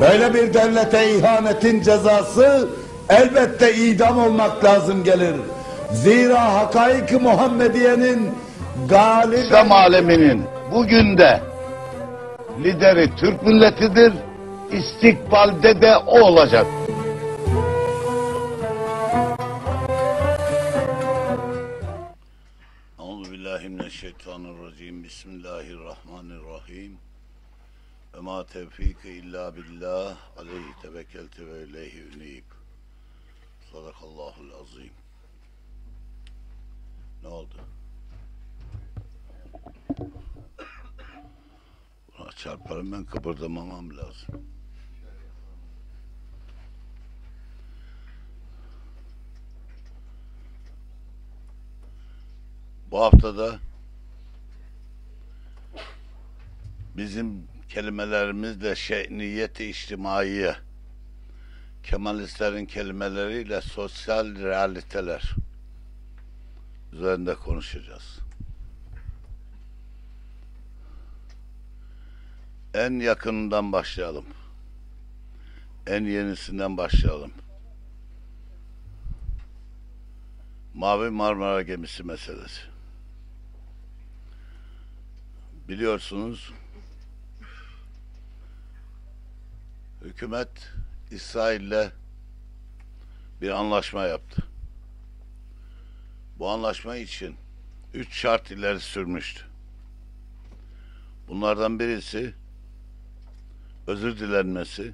Böyle bir devlete ihanetin cezası elbette idam olmak lazım gelir. Zira hakaik Muhammediye'nin galip... İslam aleminin bugün de lideri Türk milletidir. İstikbalde de o olacak. Euzubillahimineşşeytanirracim. Bismillahirrahmanirrahim. Ema tevfike illa billah aleyhi tevekkelti ve ileyhi ünib. Sadakallahul azim. Ne oldu? Buna çarparım ben kıpırdamamam lazım. Bu haftada bizim kelimelerimizle şey, niyeti içtimaiye, Kemalistlerin kelimeleriyle sosyal realiteler üzerinde konuşacağız. En yakınından başlayalım. En yenisinden başlayalım. Mavi Marmara gemisi meselesi. Biliyorsunuz hükümet İsrail'le bir anlaşma yaptı. Bu anlaşma için üç şart ileri sürmüştü. Bunlardan birisi özür dilenmesi,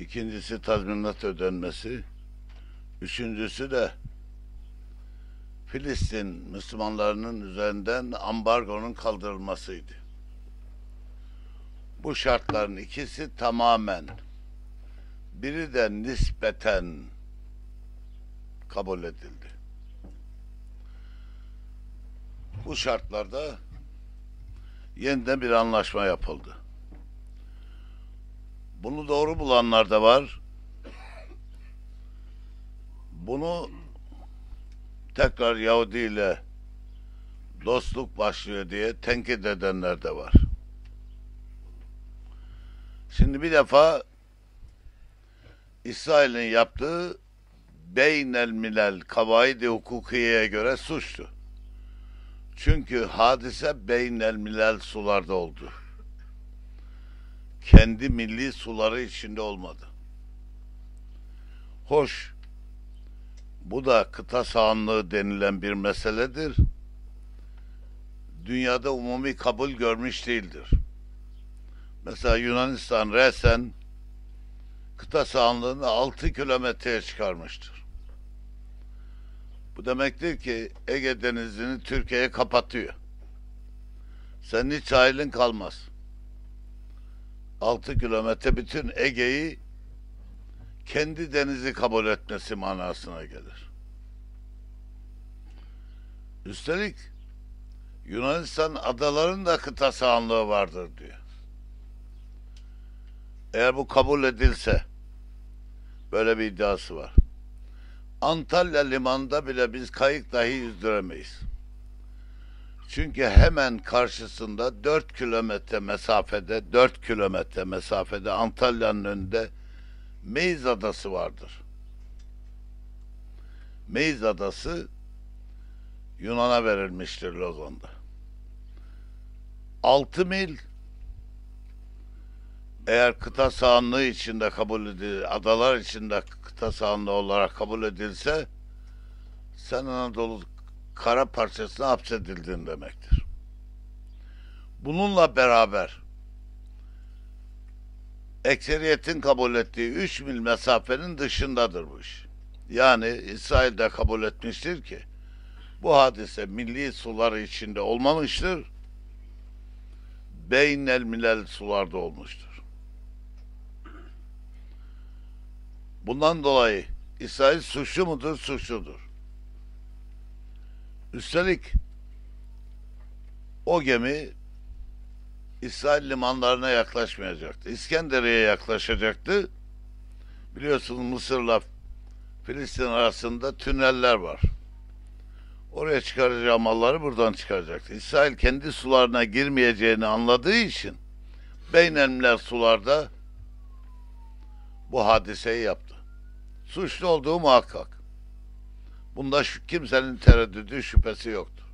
ikincisi tazminat ödenmesi, üçüncüsü de Filistin Müslümanlarının üzerinden ambargonun kaldırılmasıydı. Bu şartların ikisi tamamen biri de nispeten kabul edildi. Bu şartlarda yeniden bir anlaşma yapıldı. Bunu doğru bulanlar da var. Bunu tekrar Yahudi ile dostluk başlıyor diye tenkit edenler de var. Şimdi bir defa İsrail'in yaptığı beynel milel kavaidi hukukiye göre suçtu. Çünkü hadise beynel milel sularda oldu. Kendi milli suları içinde olmadı. Hoş, bu da kıta sahanlığı denilen bir meseledir. Dünyada umumi kabul görmüş değildir. Mesela Yunanistan resen kıta sahanlığını 6 kilometreye çıkarmıştır. Bu demektir ki Ege Denizi'ni Türkiye'ye kapatıyor. Senin hiç sahilin kalmaz. 6 kilometre bütün Ege'yi kendi denizi kabul etmesi manasına gelir. Üstelik Yunanistan adaların da kıta sahanlığı vardır diyor. Eğer bu kabul edilse böyle bir iddiası var. Antalya limanda bile biz kayık dahi yüzdüremeyiz. Çünkü hemen karşısında 4 kilometre mesafede, 4 kilometre mesafede Antalya'nın önünde Meiz Adası vardır. Meiz Adası Yunan'a verilmiştir Lozan'da. 6 mil eğer kıta sahanlığı içinde kabul edilir, adalar içinde kıta sahanlığı olarak kabul edilse sen Anadolu kara parçasına hapsedildin demektir. Bununla beraber ekseriyetin kabul ettiği 3 mil mesafenin dışındadır bu iş. Yani İsrail de kabul etmiştir ki bu hadise milli suları içinde olmamıştır. Beynel milel sularda olmuştur. Bundan dolayı İsrail suçlu mudur? Suçludur. Üstelik o gemi İsrail limanlarına yaklaşmayacaktı. İskenderiye yaklaşacaktı. Biliyorsunuz Mısır'la Filistin arasında tüneller var. Oraya çıkaracağı malları buradan çıkaracaktı. İsrail kendi sularına girmeyeceğini anladığı için Beynemler sularda bu hadiseyi yaptı suçlu olduğu muhakkak. Bunda şu, kimsenin tereddüdü şüphesi yoktur.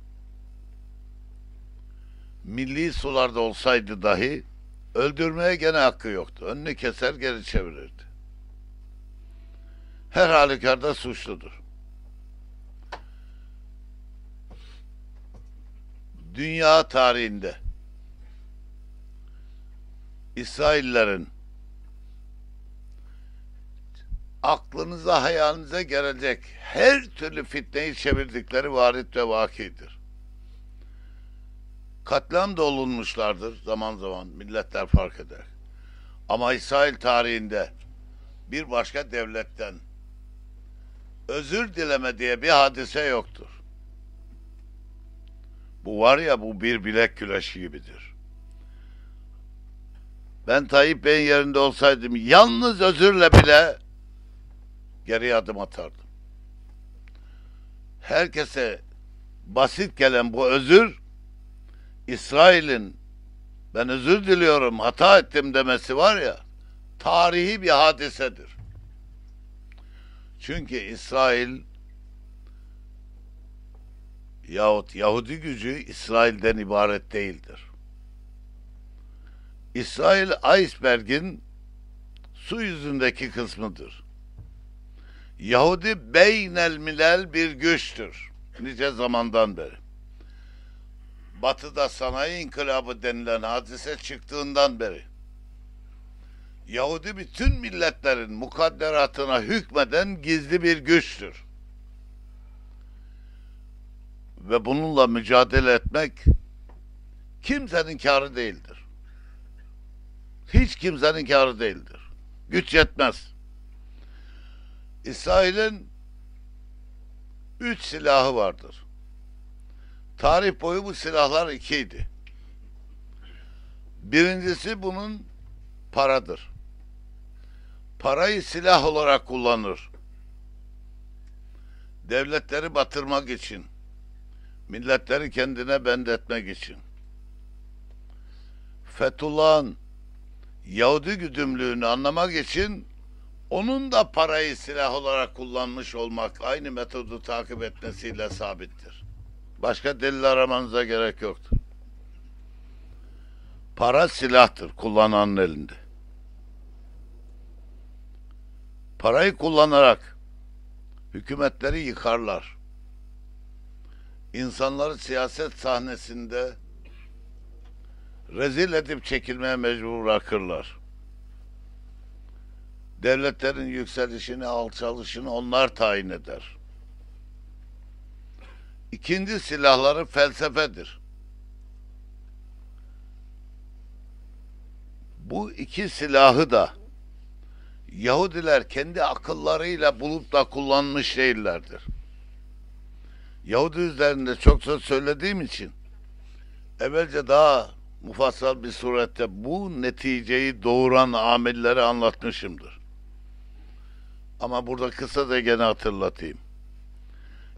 Milli sularda olsaydı dahi öldürmeye gene hakkı yoktu. Önünü keser geri çevirirdi. Her halükarda suçludur. Dünya tarihinde İsraillerin aklınıza hayalinize gelecek her türlü fitneyi çevirdikleri varit ve vakidir. Katliam da olunmuşlardır zaman zaman milletler fark eder. Ama İsrail tarihinde bir başka devletten özür dileme diye bir hadise yoktur. Bu var ya bu bir bilek güreşi gibidir. Ben Tayyip Bey'in yerinde olsaydım yalnız özürle bile Geri adım atardım. Herkese basit gelen bu özür İsrail'in ben özür diliyorum hata ettim demesi var ya tarihi bir hadisedir. Çünkü İsrail yahut Yahudi gücü İsrail'den ibaret değildir. İsrail iceberg'in su yüzündeki kısmıdır. Yahudi beynel milel bir güçtür. Nice zamandan beri. Batı'da sanayi inkılabı denilen hadise çıktığından beri Yahudi bütün milletlerin mukadderatına hükmeden gizli bir güçtür. Ve bununla mücadele etmek kimsenin karı değildir. Hiç kimsenin karı değildir. Güç yetmez. İsrail'in üç silahı vardır. Tarih boyu bu silahlar ikiydi. Birincisi bunun paradır. Parayı silah olarak kullanır. Devletleri batırmak için, milletleri kendine bendetmek için. Fethullah'ın Yahudi güdümlüğünü anlamak için onun da parayı silah olarak kullanmış olmakla aynı metodu takip etmesiyle sabittir. Başka delil aramanıza gerek yoktur. Para silahtır kullananın elinde. Parayı kullanarak hükümetleri yıkarlar. İnsanları siyaset sahnesinde rezil edip çekilmeye mecbur bırakırlar devletlerin yükselişini, alçalışını onlar tayin eder. İkinci silahları felsefedir. Bu iki silahı da Yahudiler kendi akıllarıyla bulup da kullanmış değillerdir. Yahudi üzerinde çok söz söylediğim için evvelce daha mufassal bir surette bu neticeyi doğuran amilleri anlatmışımdır. Ama burada kısa da gene hatırlatayım.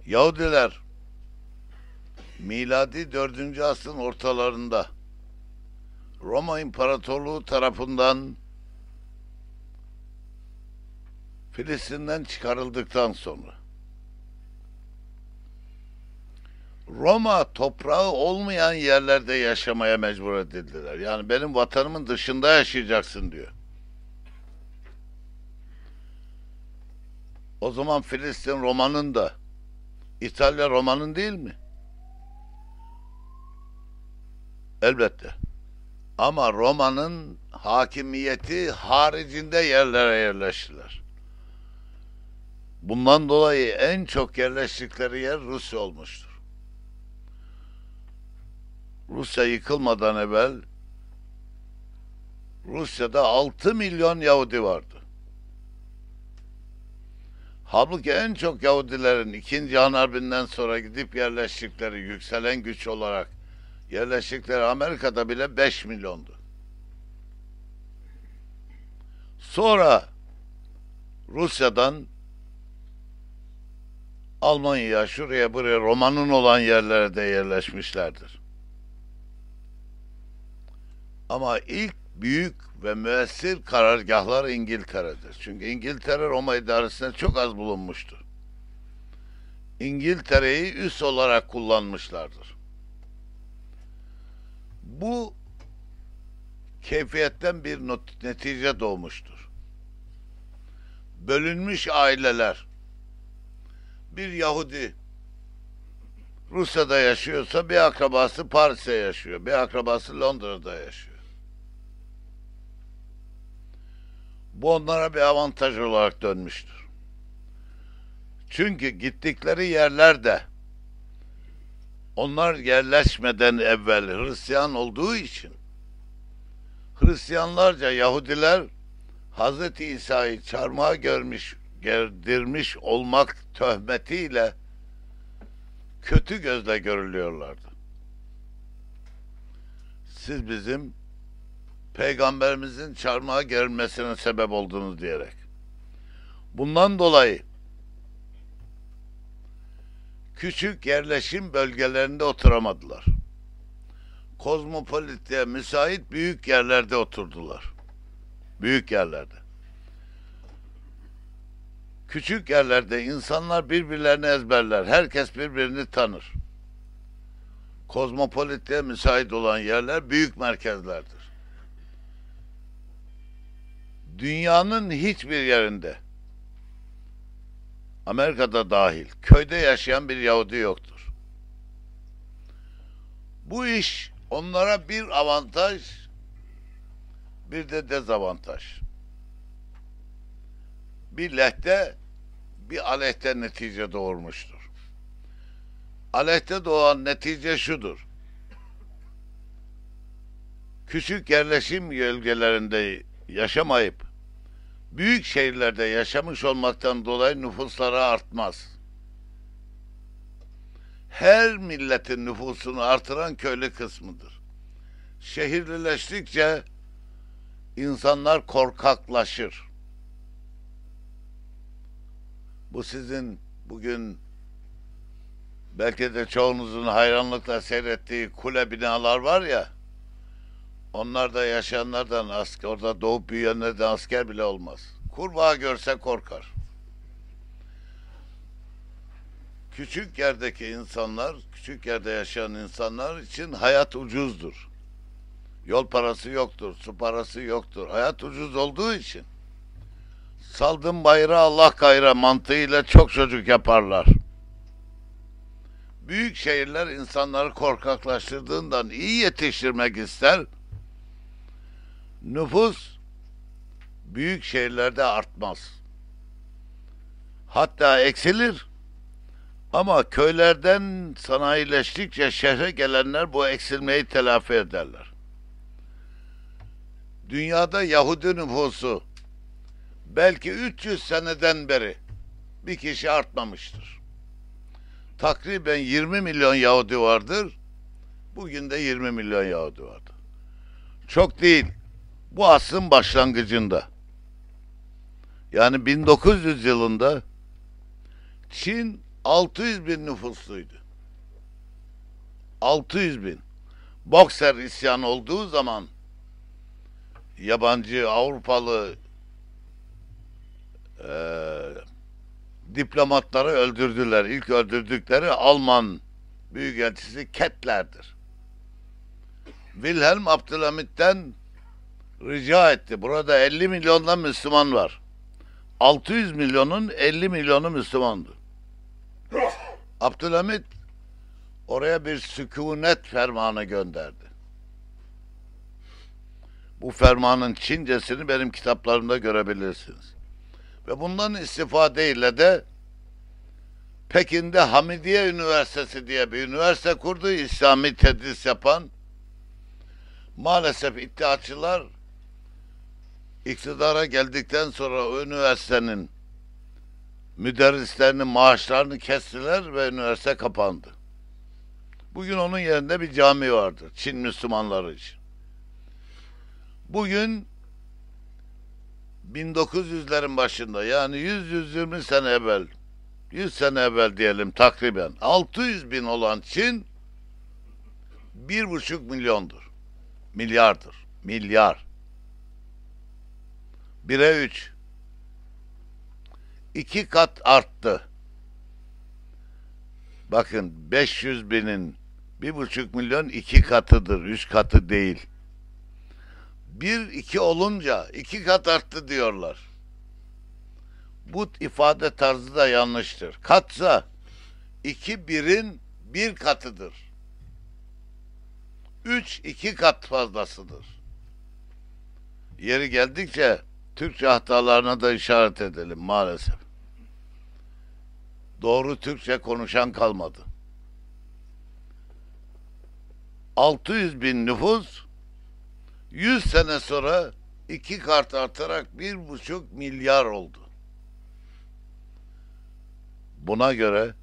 Yahudiler miladi 4. asrın ortalarında Roma İmparatorluğu tarafından Filistin'den çıkarıldıktan sonra Roma toprağı olmayan yerlerde yaşamaya mecbur edildiler. Yani benim vatanımın dışında yaşayacaksın diyor. O zaman Filistin Roma'nın da İtalya Roma'nın değil mi? Elbette. Ama Roma'nın hakimiyeti haricinde yerlere yerleştiler. Bundan dolayı en çok yerleştikleri yer Rusya olmuştur. Rusya yıkılmadan evvel Rusya'da 6 milyon Yahudi vardı. Halbuki en çok Yahudilerin ikinci Han sonra gidip yerleştikleri yükselen güç olarak yerleştikleri Amerika'da bile 5 milyondu. Sonra Rusya'dan Almanya'ya şuraya buraya Roman'ın olan yerlere de yerleşmişlerdir. Ama ilk büyük ve müessir karargahlar İngiltere'dir. Çünkü İngiltere Roma idaresinde çok az bulunmuştu. İngiltere'yi üs olarak kullanmışlardır. Bu keyfiyetten bir netice doğmuştur. Bölünmüş aileler bir Yahudi Rusya'da yaşıyorsa bir akrabası Paris'te yaşıyor, bir akrabası Londra'da yaşıyor. Bu onlara bir avantaj olarak dönmüştür. Çünkü gittikleri yerlerde onlar yerleşmeden evvel Hristiyan olduğu için Hristiyanlarca Yahudiler Hz. İsa'yı çarmıha görmüş, gerdirmiş olmak töhmetiyle kötü gözle görülüyorlardı. Siz bizim peygamberimizin çarmıha gerilmesine sebep oldunuz diyerek. Bundan dolayı küçük yerleşim bölgelerinde oturamadılar. Kozmopolitliğe müsait büyük yerlerde oturdular. Büyük yerlerde. Küçük yerlerde insanlar birbirlerini ezberler. Herkes birbirini tanır. Kozmopolitliğe müsait olan yerler büyük merkezlerdir dünyanın hiçbir yerinde Amerika'da dahil köyde yaşayan bir Yahudi yoktur. Bu iş onlara bir avantaj bir de dezavantaj. Bir lehte bir aleyhte netice doğurmuştur. Aleyhte doğan netice şudur. Küçük yerleşim bölgelerinde yaşamayıp büyük şehirlerde yaşamış olmaktan dolayı nüfusları artmaz. Her milletin nüfusunu artıran köylü kısmıdır. Şehirlileştikçe insanlar korkaklaşır. Bu sizin bugün belki de çoğunuzun hayranlıkla seyrettiği kule binalar var ya onlar da yaşayanlardan asker, orada doğup büyüyenlerden asker bile olmaz. Kurbağa görse korkar. Küçük yerdeki insanlar, küçük yerde yaşayan insanlar için hayat ucuzdur. Yol parası yoktur, su parası yoktur. Hayat ucuz olduğu için saldım bayrağı Allah kayra mantığıyla çok çocuk yaparlar. Büyük şehirler insanları korkaklaştırdığından iyi yetiştirmek ister, nüfus büyük şehirlerde artmaz. Hatta eksilir. Ama köylerden sanayileştikçe şehre gelenler bu eksilmeyi telafi ederler. Dünyada Yahudi nüfusu belki 300 seneden beri bir kişi artmamıştır. Takriben 20 milyon Yahudi vardır. Bugün de 20 milyon Yahudi vardır. Çok değil bu asrın başlangıcında yani 1900 yılında Çin 600 bin nüfusluydu. 600 bin. Boxer isyan olduğu zaman yabancı Avrupalı e, diplomatları öldürdüler. İlk öldürdükleri Alman büyükelçisi Kettler'dir. Wilhelm Abdülhamit'ten rica etti. Burada 50 milyondan Müslüman var. 600 milyonun 50 milyonu Müslümandı. Abdülhamit oraya bir sükunet fermanı gönderdi. Bu fermanın Çincesini benim kitaplarımda görebilirsiniz. Ve bundan istifadeyle de Pekin'de Hamidiye Üniversitesi diye bir üniversite kurdu. İslami tedris yapan maalesef iddiaçılar iktidara geldikten sonra üniversitenin müderrislerinin maaşlarını kestiler ve üniversite kapandı. Bugün onun yerinde bir cami vardır Çin Müslümanları için. Bugün 1900'lerin başında yani 100-120 sene evvel 100 sene evvel diyelim takriben 600 bin olan Çin 1,5 milyondur. Milyardır. Milyar. 1'e 3 2 kat arttı. Bakın 500 binin bir buçuk milyon iki katıdır, üç katı değil. Bir iki olunca iki kat arttı diyorlar. Bu ifade tarzı da yanlıştır. Katsa iki birin bir katıdır. Üç iki kat fazlasıdır. Yeri geldikçe Türkçe hatalarına da işaret edelim maalesef. Doğru Türkçe konuşan kalmadı. 600 bin nüfus 100 sene sonra iki kart artarak bir buçuk milyar oldu. Buna göre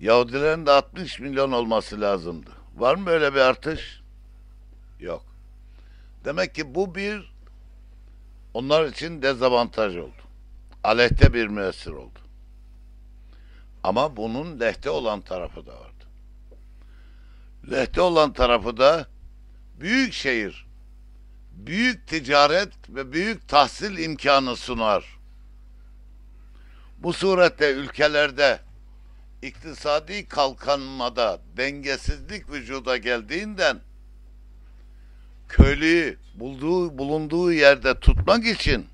Yahudilerin de 60 milyon olması lazımdı. Var mı böyle bir artış? Yok. Demek ki bu bir onlar için dezavantaj oldu. Aleyhte bir müessir oldu. Ama bunun lehte olan tarafı da vardı. Lehte olan tarafı da büyük şehir, büyük ticaret ve büyük tahsil imkanı sunar. Bu surette ülkelerde iktisadi kalkanmada dengesizlik vücuda geldiğinden köylüyü bulduğu, bulunduğu yerde tutmak için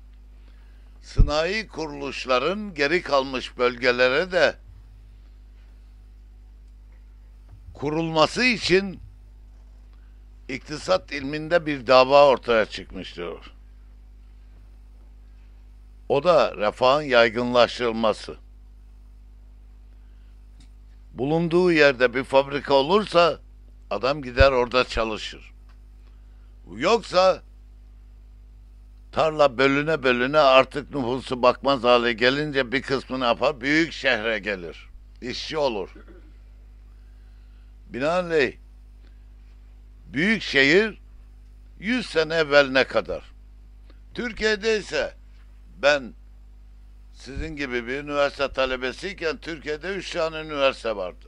sınai kuruluşların geri kalmış bölgelere de kurulması için iktisat ilminde bir dava ortaya çıkmıştır. O da refahın yaygınlaştırılması. Bulunduğu yerde bir fabrika olursa adam gider orada çalışır. Yoksa tarla bölüne bölüne artık nüfusu bakmaz hale gelince bir kısmını yapar büyük şehre gelir. İşçi olur. Binaenaleyh büyük şehir 100 sene evveline kadar. Türkiye'de ise ben sizin gibi bir üniversite talebesiyken Türkiye'de üç tane üniversite vardı.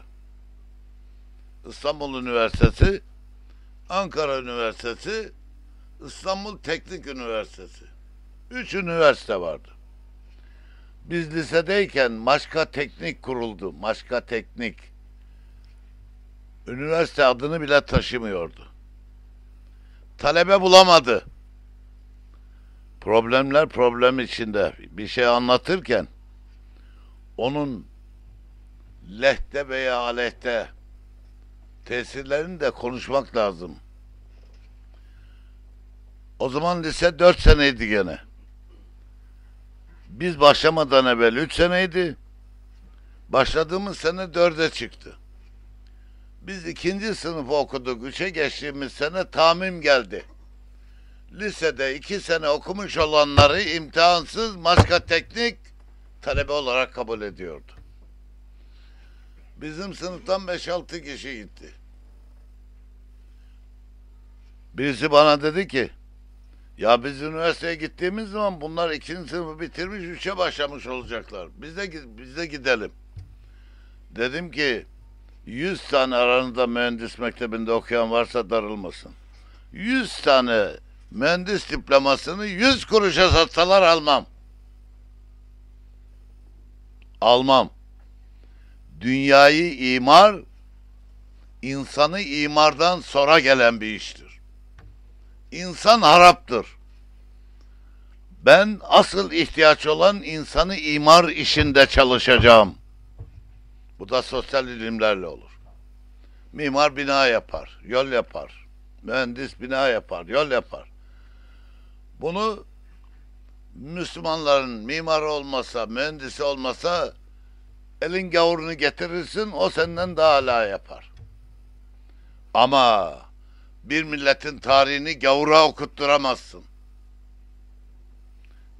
İstanbul Üniversitesi, Ankara Üniversitesi, İstanbul Teknik Üniversitesi. Üç üniversite vardı. Biz lisedeyken Maşka Teknik kuruldu. Maşka Teknik. Üniversite adını bile taşımıyordu. Talebe bulamadı. Problemler problem içinde. Bir şey anlatırken onun lehte veya aleyhte tesirlerini de konuşmak lazım. O zaman lise dört seneydi gene. Biz başlamadan evvel üç seneydi. Başladığımız sene dörde çıktı. Biz ikinci sınıfı okuduk. Üçe geçtiğimiz sene tamim geldi. Lisede iki sene okumuş olanları imtihansız maska teknik talebe olarak kabul ediyordu. Bizim sınıftan 5-6 kişi gitti. Birisi bana dedi ki ya biz üniversiteye gittiğimiz zaman bunlar ikinci sınıfı bitirmiş üçe başlamış olacaklar. Biz de, biz de gidelim. Dedim ki 100 tane aranızda mühendis mektebinde okuyan varsa darılmasın. 100 tane mühendis diplomasını 100 kuruşa satsalar almam. Almam. Dünyayı imar, insanı imardan sonra gelen bir iştir insan haraptır. Ben asıl ihtiyaç olan insanı imar işinde çalışacağım. Bu da sosyal ilimlerle olur. Mimar bina yapar, yol yapar. Mühendis bina yapar, yol yapar. Bunu Müslümanların mimarı olmasa, mühendisi olmasa elin gavurunu getirirsin, o senden daha ala yapar. Ama bir milletin tarihini gavura okutturamazsın.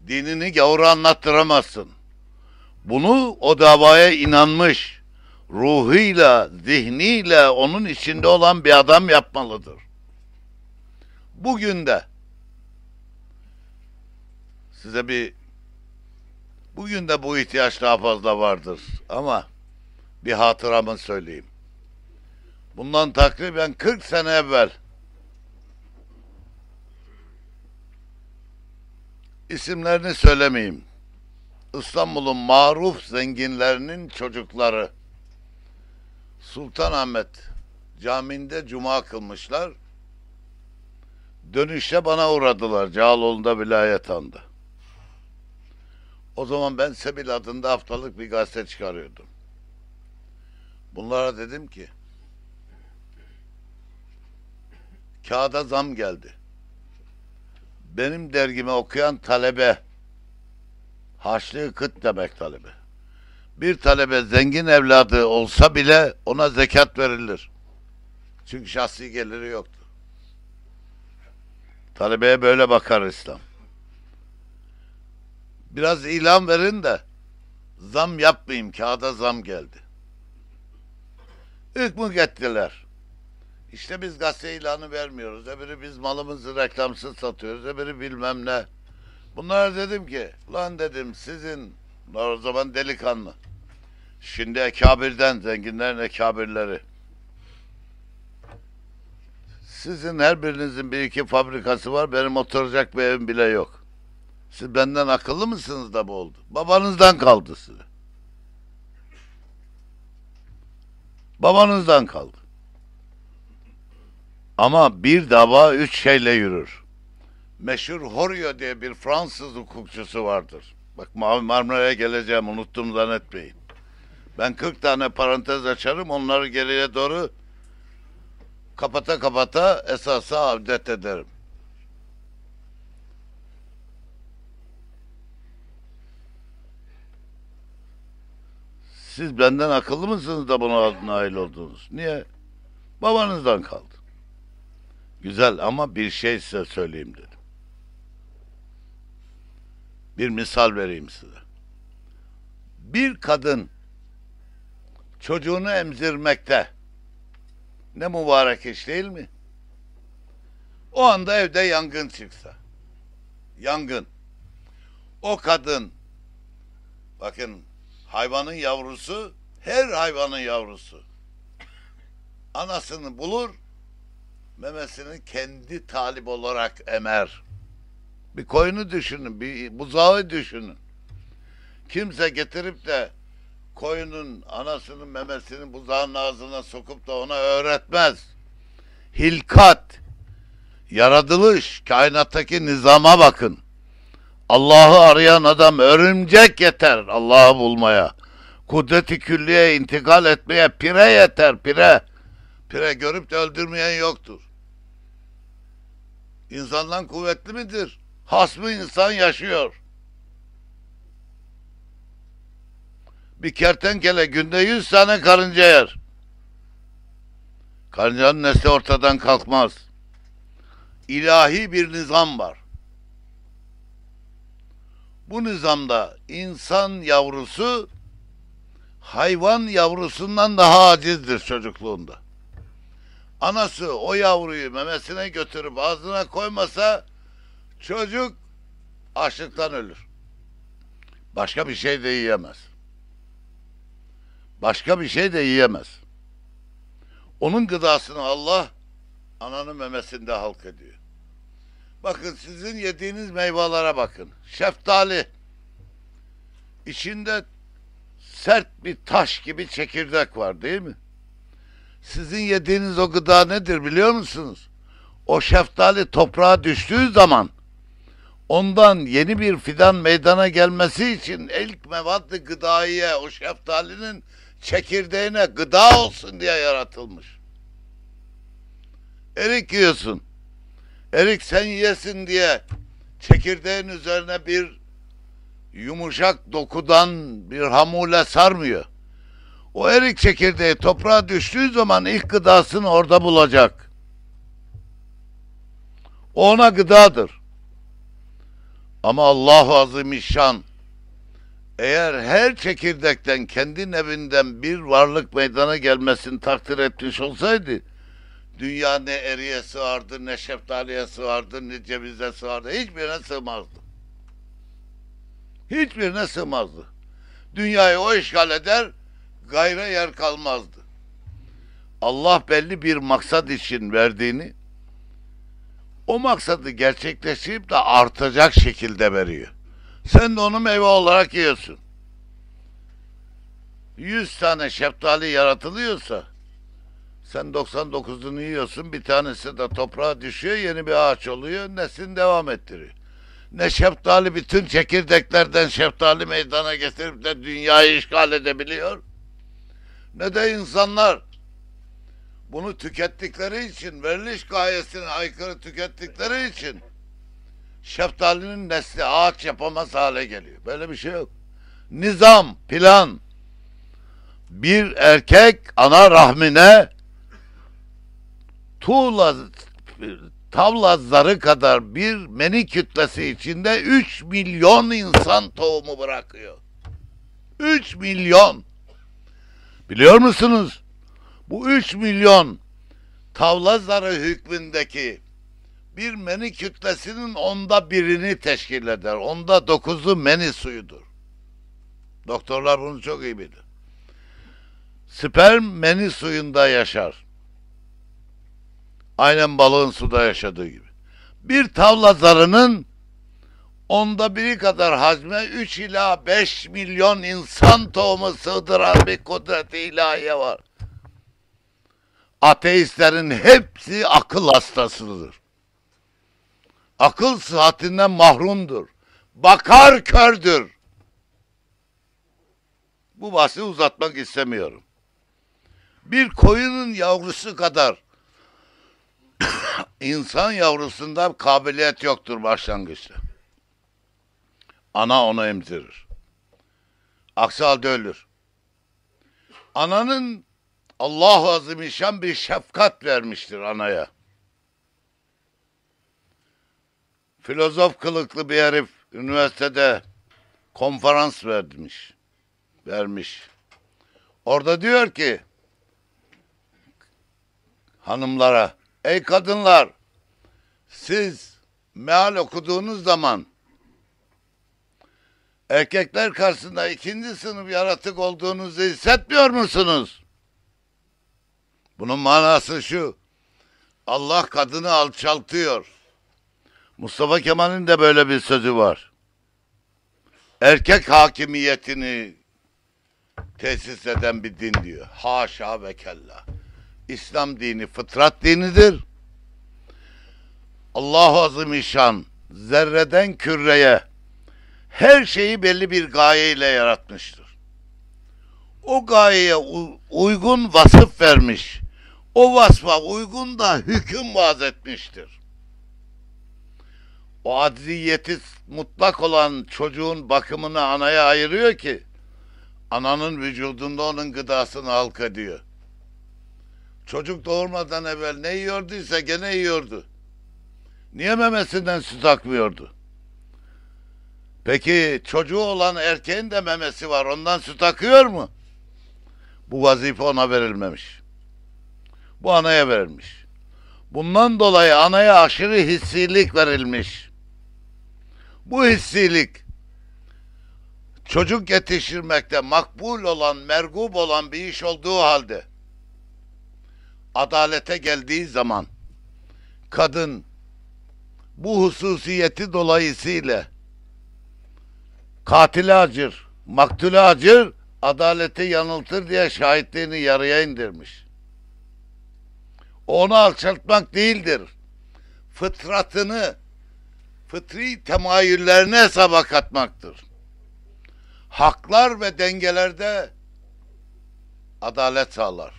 Dinini gavura anlattıramazsın. Bunu o davaya inanmış, ruhuyla, zihniyle onun içinde olan bir adam yapmalıdır. Bugün de size bir bugün de bu ihtiyaç daha fazla vardır ama bir hatıramı söyleyeyim. Bundan takriben 40 sene evvel isimlerini söylemeyeyim. İstanbul'un maruf zenginlerinin çocukları Sultanahmet caminde cuma kılmışlar. Dönüşte bana uğradılar Cağaloğlu'nda vilayet andı. O zaman ben Sebil adında haftalık bir gazete çıkarıyordum. Bunlara dedim ki kağıda zam geldi benim dergime okuyan talebe harçlığı kıt demek talebe. Bir talebe zengin evladı olsa bile ona zekat verilir. Çünkü şahsi geliri yoktur. Talebeye böyle bakar İslam. Biraz ilan verin de zam yapmayayım kağıda zam geldi. Hükmü gettiler. İşte biz gazete ilanı vermiyoruz. Öbürü biz malımızı reklamsız satıyoruz. Öbürü bilmem ne. Bunlara dedim ki lan dedim sizin bunlar o zaman delikanlı. Şimdi ekabirden zenginlerin ekabirleri. Sizin her birinizin bir iki fabrikası var. Benim oturacak bir evim bile yok. Siz benden akıllı mısınız da bu oldu? Babanızdan kaldı size. Babanızdan kaldı. Ama bir dava üç şeyle yürür. Meşhur Horio diye bir Fransız hukukçusu vardır. Bak Mavi Marmara'ya geleceğim unuttum zannetmeyin. Ben 40 tane parantez açarım onları geriye doğru kapata kapata esasa avdet ederim. Siz benden akıllı mısınız da buna nail oldunuz? Niye? Babanızdan kaldı. Güzel ama bir şey size söyleyeyim dedim. Bir misal vereyim size. Bir kadın çocuğunu emzirmekte ne mübarek iş değil mi? O anda evde yangın çıksa. Yangın. O kadın bakın hayvanın yavrusu her hayvanın yavrusu anasını bulur memesini kendi talip olarak emer. Bir koyunu düşünün, bir buzağı düşünün. Kimse getirip de koyunun anasının memesini buzağın ağzına sokup da ona öğretmez. Hilkat, yaratılış, kainattaki nizama bakın. Allah'ı arayan adam örümcek yeter Allah'ı bulmaya. Kudreti külliye intikal etmeye pire yeter pire. Pire görüp de öldürmeyen yoktur insandan kuvvetli midir? Hasmı insan yaşıyor. Bir kertenkele günde yüz tane karınca yer. Karıncanın nesli ortadan kalkmaz. İlahi bir nizam var. Bu nizamda insan yavrusu hayvan yavrusundan daha acizdir çocukluğunda anası o yavruyu memesine götürüp ağzına koymasa çocuk açlıktan ölür. Başka bir şey de yiyemez. Başka bir şey de yiyemez. Onun gıdasını Allah ananın memesinde halk ediyor. Bakın sizin yediğiniz meyvelere bakın. Şeftali içinde sert bir taş gibi çekirdek var değil mi? Sizin yediğiniz o gıda nedir biliyor musunuz? O şeftali toprağa düştüğü zaman ondan yeni bir fidan meydana gelmesi için ilk mevat gıdaya o şeftalinin çekirdeğine gıda olsun diye yaratılmış. Erik yiyorsun. Erik sen yesin diye çekirdeğin üzerine bir yumuşak dokudan bir hamule sarmıyor. O erik çekirdeği toprağa düştüğü zaman ilk gıdasını orada bulacak. O ona gıdadır. Ama Allahu Azimüşşan eğer her çekirdekten kendi evinden bir varlık meydana gelmesini takdir etmiş olsaydı dünya ne eriyesi sığardı, ne şeftaliyesi sığardı, ne cevize sığardı. Hiçbirine sığmazdı. Hiçbirine sığmazdı. Dünyayı o işgal eder, gayra yer kalmazdı. Allah belli bir maksat için verdiğini o maksadı gerçekleştirip de artacak şekilde veriyor. Sen de onu meyve olarak yiyorsun. 100 tane şeftali yaratılıyorsa sen 99'unu yiyorsun bir tanesi de toprağa düşüyor yeni bir ağaç oluyor neslini devam ettiriyor. Ne şeftali bütün çekirdeklerden şeftali meydana getirip de dünyayı işgal edebiliyor ne de insanlar. Bunu tükettikleri için, veriliş gayesine aykırı tükettikleri için şeftalinin nesli ağaç yapamaz hale geliyor. Böyle bir şey yok. Nizam, plan. Bir erkek ana rahmine tuğla tavla zarı kadar bir meni kütlesi içinde 3 milyon insan tohumu bırakıyor. 3 milyon. Biliyor musunuz? Bu 3 milyon tavla zarı hükmündeki bir meni kütlesinin onda birini teşkil eder. Onda dokuzu meni suyudur. Doktorlar bunu çok iyi bilir. Sperm meni suyunda yaşar. Aynen balığın suda yaşadığı gibi. Bir tavla zarının onda biri kadar hacme 3 ila 5 milyon insan tohumu sığdıran bir kudret ilahiye var. Ateistlerin hepsi akıl hastasıdır. Akıl sıhhatinden mahrumdur. Bakar kördür. Bu bahsi uzatmak istemiyorum. Bir koyunun yavrusu kadar insan yavrusunda kabiliyet yoktur başlangıçta. Ana onu emzirir. Aksi halde ölür. Ananın Allah-u Azimüşşan bir şefkat vermiştir anaya. Filozof kılıklı bir herif üniversitede konferans vermiş. Vermiş. Orada diyor ki hanımlara, ey kadınlar siz meal okuduğunuz zaman erkekler karşısında ikinci sınıf yaratık olduğunuzu hissetmiyor musunuz? Bunun manası şu. Allah kadını alçaltıyor. Mustafa Kemal'in de böyle bir sözü var. Erkek hakimiyetini tesis eden bir din diyor. Haşa ve kella. İslam dini fıtrat dinidir. Allah Allahu Azimüşşan zerreden küreye her şeyi belli bir gayeyle yaratmıştır. O gayeye uygun vasıf vermiş, o vasfa uygun da hüküm vaz etmiştir. O adliyeti mutlak olan çocuğun bakımını anaya ayırıyor ki, ananın vücudunda onun gıdasını halk ediyor. Çocuk doğurmadan evvel ne yiyorduysa gene yiyordu. Niye memesinden süt akmıyordu? Peki çocuğu olan erkeğin de memesi var. Ondan süt akıyor mu? Bu vazife ona verilmemiş. Bu anaya verilmiş. Bundan dolayı anaya aşırı hissilik verilmiş. Bu hissilik çocuk yetiştirmekte makbul olan, mergub olan bir iş olduğu halde adalete geldiği zaman kadın bu hususiyeti dolayısıyla katili acır, maktulü acır, adaleti yanıltır diye şahitliğini yarıya indirmiş. Onu alçaltmak değildir. Fıtratını, fıtri temayüllerini hesaba katmaktır. Haklar ve dengelerde adalet sağlar.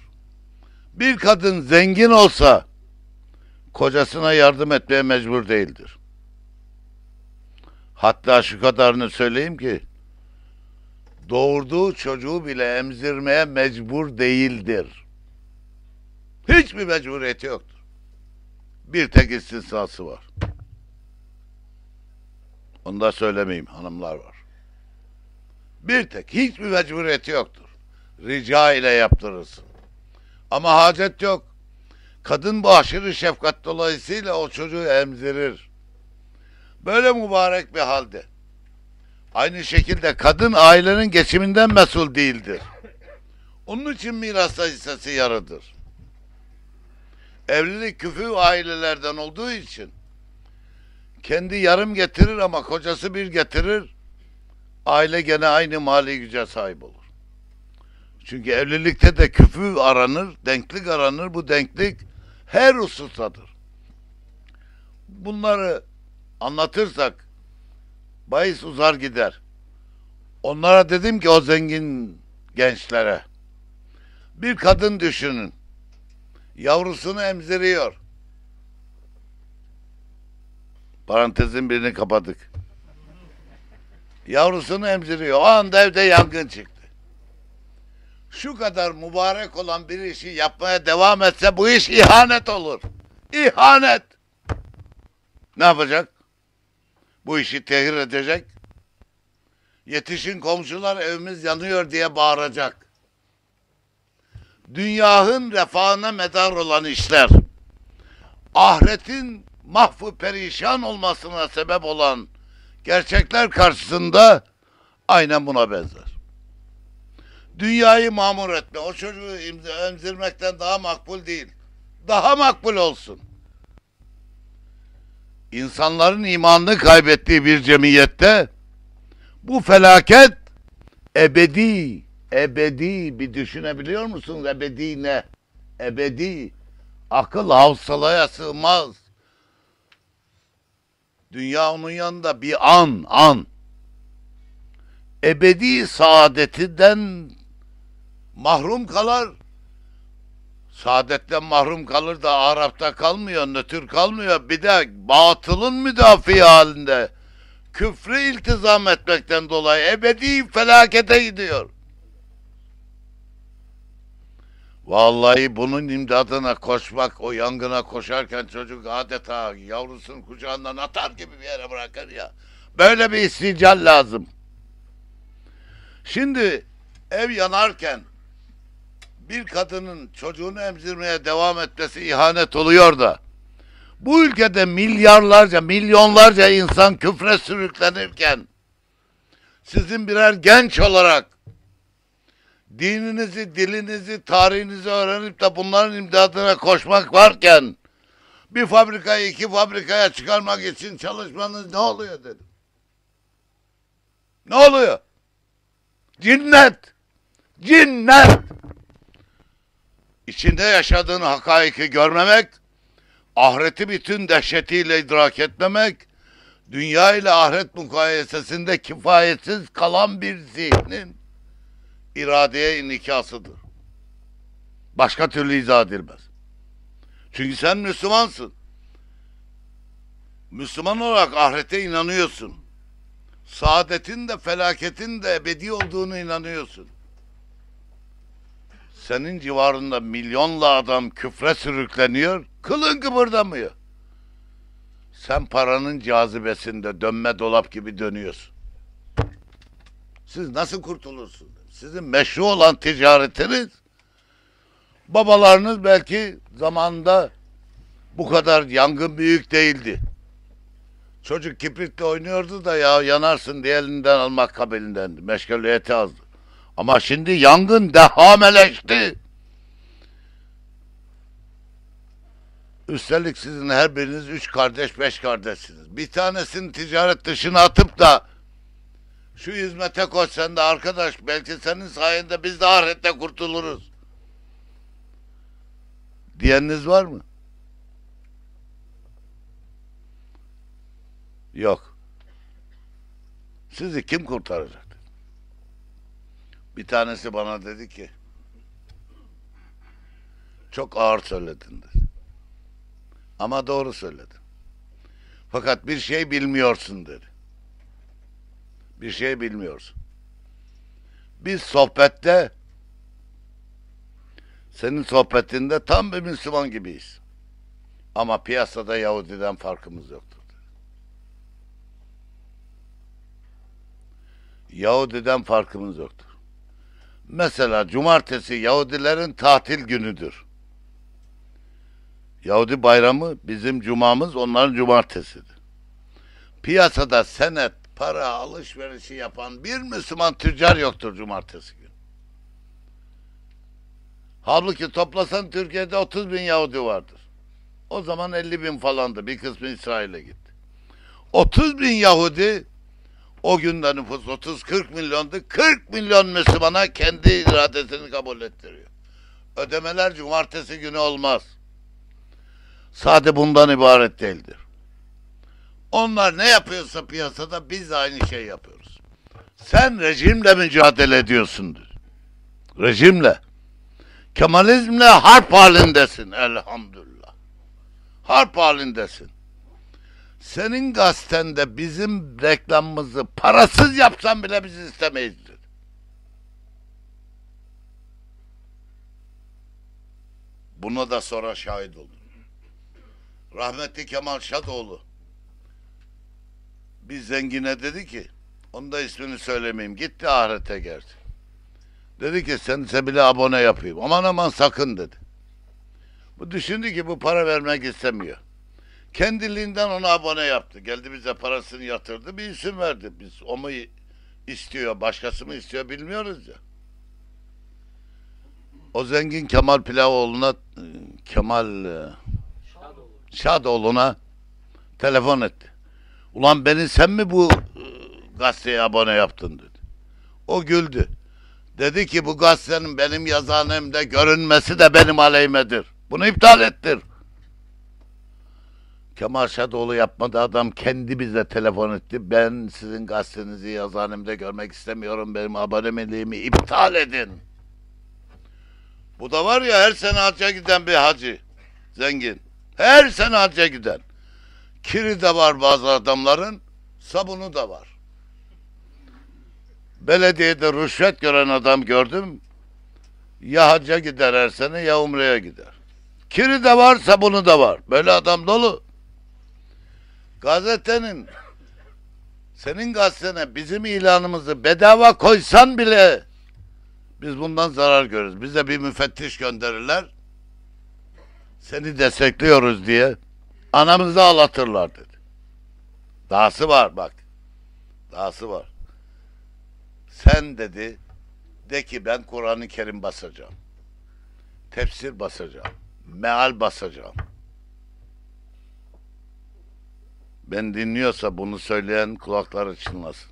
Bir kadın zengin olsa kocasına yardım etmeye mecbur değildir. Hatta şu kadarını söyleyeyim ki doğurduğu çocuğu bile emzirmeye mecbur değildir. Hiçbir mecburiyeti yoktur. Bir tek istisnası var. Onu da söylemeyeyim hanımlar var. Bir tek hiçbir mecburiyeti yoktur. Rica ile yaptırırsın. Ama hacet yok. Kadın bu aşırı şefkat dolayısıyla o çocuğu emzirir. Böyle mübarek bir halde. Aynı şekilde kadın ailenin geçiminden mesul değildir. Onun için miras hissesi yarıdır. Evlilik küfü ailelerden olduğu için kendi yarım getirir ama kocası bir getirir. Aile gene aynı mali güce sahip olur. Çünkü evlilikte de küfü aranır, denklik aranır. Bu denklik her husustadır. Bunları anlatırsak bahis uzar gider. Onlara dedim ki o zengin gençlere bir kadın düşünün. Yavrusunu emziriyor. Parantezin birini kapadık. Yavrusunu emziriyor. O anda evde yangın çıktı. Şu kadar mübarek olan bir işi yapmaya devam etse bu iş ihanet olur. İhanet. Ne yapacak? bu işi tehir edecek. Yetişin komşular evimiz yanıyor diye bağıracak. Dünyanın refahına medar olan işler, ahiretin mahvu perişan olmasına sebep olan gerçekler karşısında aynen buna benzer. Dünyayı mamur etme, o çocuğu emzirmekten daha makbul değil. Daha makbul olsun insanların imanını kaybettiği bir cemiyette bu felaket ebedi, ebedi bir düşünebiliyor musunuz? Ebedi ne? Ebedi. Akıl havsalaya sığmaz. Dünya onun yanında bir an, an. Ebedi saadetinden mahrum kalar saadetten mahrum kalır da Arap'ta kalmıyor, nötr kalmıyor. Bir de batılın müdafi halinde küfrü iltizam etmekten dolayı ebedi felakete gidiyor. Vallahi bunun imdadına koşmak, o yangına koşarken çocuk adeta yavrusun kucağından atar gibi bir yere bırakır ya. Böyle bir istical lazım. Şimdi ev yanarken bir kadının çocuğunu emzirmeye devam etmesi ihanet oluyor da bu ülkede milyarlarca, milyonlarca insan küfre sürüklenirken sizin birer genç olarak dininizi, dilinizi, tarihinizi öğrenip de bunların imdadına koşmak varken bir fabrikayı iki fabrikaya çıkarmak için çalışmanız ne oluyor dedim. Ne oluyor? Cinnet! Cinnet! içinde yaşadığın hakaiki görmemek, ahireti bütün dehşetiyle idrak etmemek, dünya ile ahiret mukayesesinde kifayetsiz kalan bir zihnin iradeye inikasıdır. Başka türlü izah edilmez. Çünkü sen Müslümansın. Müslüman olarak ahirete inanıyorsun. Saadetin de felaketin de ebedi olduğunu inanıyorsun. Senin civarında milyonla adam küfre sürükleniyor, kılın kıpırdamıyor. Sen paranın cazibesinde dönme dolap gibi dönüyorsun. Siz nasıl kurtulursunuz? Sizin meşru olan ticaretiniz, babalarınız belki zamanda bu kadar yangın büyük değildi. Çocuk kibritle oynuyordu da ya yanarsın diye elinden almak kabilinden meşguliyeti azdı. Ama şimdi yangın dehameleşti. Üstelik sizin her biriniz üç kardeş, beş kardeşsiniz. Bir tanesini ticaret dışına atıp da şu hizmete koş sen de arkadaş belki senin sayende biz de ahirette kurtuluruz. Diyeniniz var mı? Yok. Sizi kim kurtaracak? Bir tanesi bana dedi ki çok ağır söyledin dedi. Ama doğru söyledin. Fakat bir şey bilmiyorsun dedi. Bir şey bilmiyorsun. Biz sohbette senin sohbetinde tam bir Müslüman gibiyiz. Ama piyasada Yahudi'den farkımız yoktur. Yahudi'den farkımız yoktur. Mesela cumartesi Yahudilerin tatil günüdür. Yahudi bayramı bizim cumamız onların cumartesidir. Piyasada senet, para alışverişi yapan bir Müslüman tüccar yoktur cumartesi günü. Halbuki toplasan Türkiye'de 30 bin Yahudi vardır. O zaman 50 bin falandı. Bir kısmı İsrail'e gitti. 30 bin Yahudi o günde nüfus 30-40 milyondu. 40 milyon Müslümana kendi iradesini kabul ettiriyor. Ödemeler cumartesi günü olmaz. Sade bundan ibaret değildir. Onlar ne yapıyorsa piyasada biz de aynı şey yapıyoruz. Sen rejimle mücadele ediyorsundur. Rejimle. Kemalizmle harp halindesin elhamdülillah. Harp halindesin. Senin gazetende bizim reklamımızı parasız yapsan bile biz istemeyiz Buna da sonra şahit oldum. Rahmetli Kemal Şadoğlu bir zengine dedi ki onu da ismini söylemeyeyim. Gitti ahirete geldi. Dedi ki sen sebile abone yapayım. Aman aman sakın dedi. Bu düşündü ki bu para vermek istemiyor. Kendiliğinden onu abone yaptı. Geldi bize parasını yatırdı. Bir isim verdi. Biz o mu istiyor, başkası mı istiyor bilmiyoruz ya. O zengin Kemal Pilavoğlu'na e, Kemal Şadoğlu. E, Şadoğlu'na telefon etti. Ulan beni sen mi bu e, gazeteye abone yaptın dedi. O güldü. Dedi ki bu gazetenin benim yazanımda görünmesi de benim aleyhimedir. Bunu iptal ettir. Kemal Şadoğlu yapmadı adam kendi bize telefon etti. Ben sizin gazetenizi yazanımda görmek istemiyorum. Benim abonemeliğimi iptal edin. Bu da var ya her sene hacca giden bir hacı. Zengin. Her sene hacca giden. Kiri de var bazı adamların. Sabunu da var. Belediyede rüşvet gören adam gördüm. Ya hacca gider her sene ya umreye gider. Kiri de var sabunu da var. Böyle adam dolu gazetenin senin gazetene bizim ilanımızı bedava koysan bile biz bundan zarar görürüz. Bize bir müfettiş gönderirler. Seni destekliyoruz diye anamızı ağlatırlar dedi. Dahası var bak. Dahası var. Sen dedi de ki ben Kur'an-ı Kerim basacağım. Tefsir basacağım. Meal basacağım. Ben dinliyorsa bunu söyleyen kulakları çınlasın.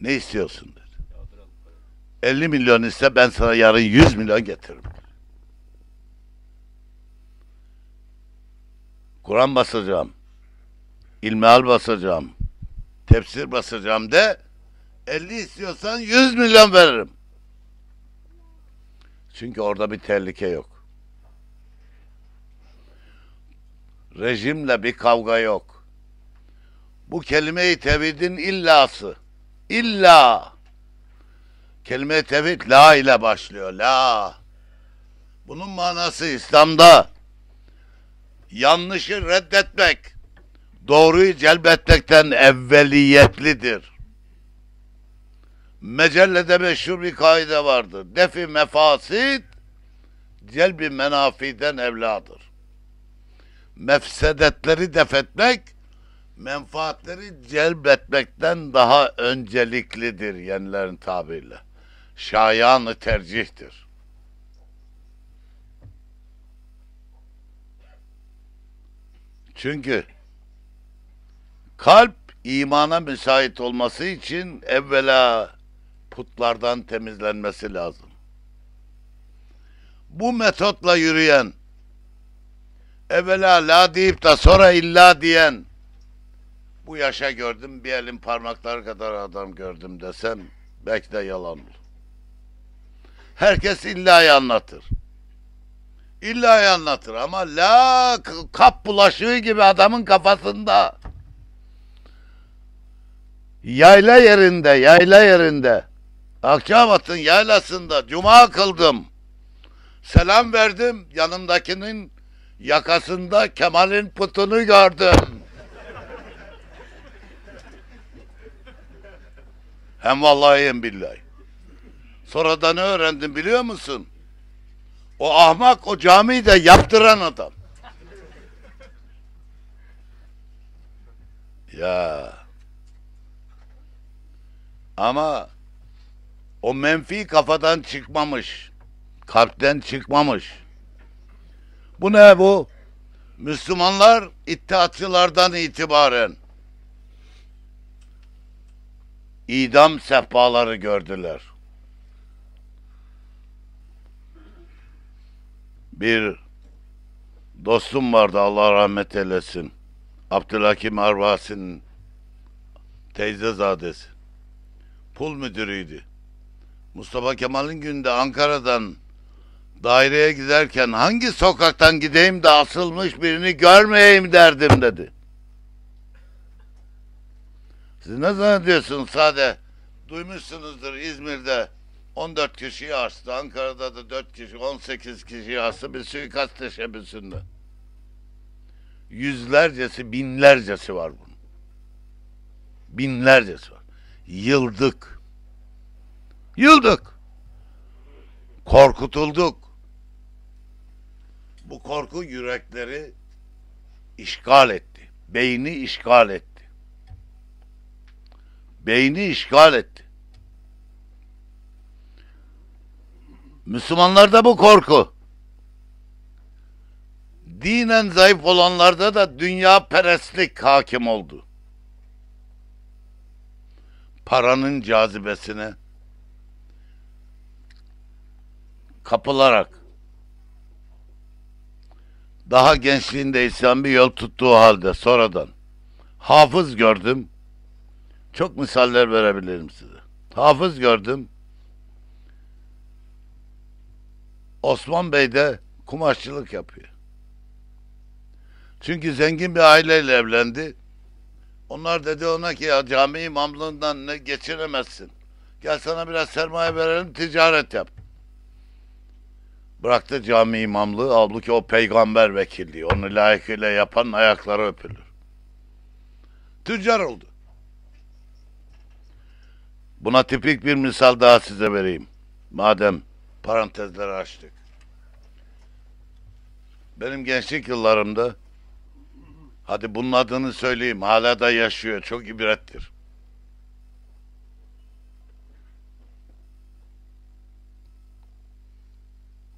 Ne istiyorsun dedi. 50 milyon ise ben sana yarın 100 milyon getiririm. Kur'an basacağım. İlmihal basacağım. Tefsir basacağım de 50 istiyorsan 100 milyon veririm. Çünkü orada bir tehlike yok. Rejimle bir kavga yok. Bu kelime-i tevhidin illası. İlla. Kelime-i tevhid la ile başlıyor. La. Bunun manası İslam'da yanlışı reddetmek, doğruyu celbetmekten evveliyetlidir. Mecellede meşhur bir kaide vardır. Defi mefasit, celbi menafiden evladır mefsedetleri defetmek menfaatleri celbetmekten daha önceliklidir yenilerin tabiriyle. Şayanı tercihtir. Çünkü kalp imana müsait olması için evvela putlardan temizlenmesi lazım. Bu metotla yürüyen evvela la deyip de sonra illa diyen bu yaşa gördüm bir elin parmakları kadar adam gördüm desem belki de yalan olur. Herkes illa'yı anlatır. İlla'yı anlatır ama la kap bulaşığı gibi adamın kafasında. Yayla yerinde, yayla yerinde. Akçabat'ın yaylasında cuma kıldım. Selam verdim yanımdakinin Yakasında Kemal'in putunu gördüm. Hem vallahi hem billahi. Sonradan öğrendim biliyor musun? O ahmak o camiyi de yaptıran adam. Ya. Ama o menfi kafadan çıkmamış. Kalpten çıkmamış. Bu ne bu? Müslümanlar iddiatçılardan itibaren idam sehpaları gördüler. Bir dostum vardı Allah rahmet eylesin. Abdülhakim Arvasi'nin teyzezadesi. Pul müdürüydü. Mustafa Kemal'in günde Ankara'dan daireye giderken hangi sokaktan gideyim de asılmış birini görmeyeyim derdim dedi. Siz ne zannediyorsunuz sade? Duymuşsunuzdur İzmir'de 14 kişi astı, Ankara'da da 4 kişi, 18 kişi astı bir suikast teşebbüsünde. Yüzlercesi, binlercesi var bunun. Binlercesi var. Yıldık. Yıldık. Korkutulduk bu korku yürekleri işgal etti. Beyni işgal etti. Beyni işgal etti. Müslümanlarda bu korku. Dinen zayıf olanlarda da dünya perestlik hakim oldu. Paranın cazibesine kapılarak daha gençliğinde bir yol tuttuğu halde sonradan hafız gördüm. Çok misaller verebilirim size. Hafız gördüm. Osman Bey de kumaşçılık yapıyor. Çünkü zengin bir aileyle evlendi. Onlar dedi ona ki ya cami imamlığından ne geçiremezsin. Gel sana biraz sermaye verelim ticaret yap. Bıraktı cami imamlığı, ki o peygamber vekilliği. Onu layıkıyla yapan ayakları öpülür. Tüccar oldu. Buna tipik bir misal daha size vereyim. Madem parantezleri açtık. Benim gençlik yıllarımda hadi bunun adını söyleyeyim hala da yaşıyor çok ibrettir.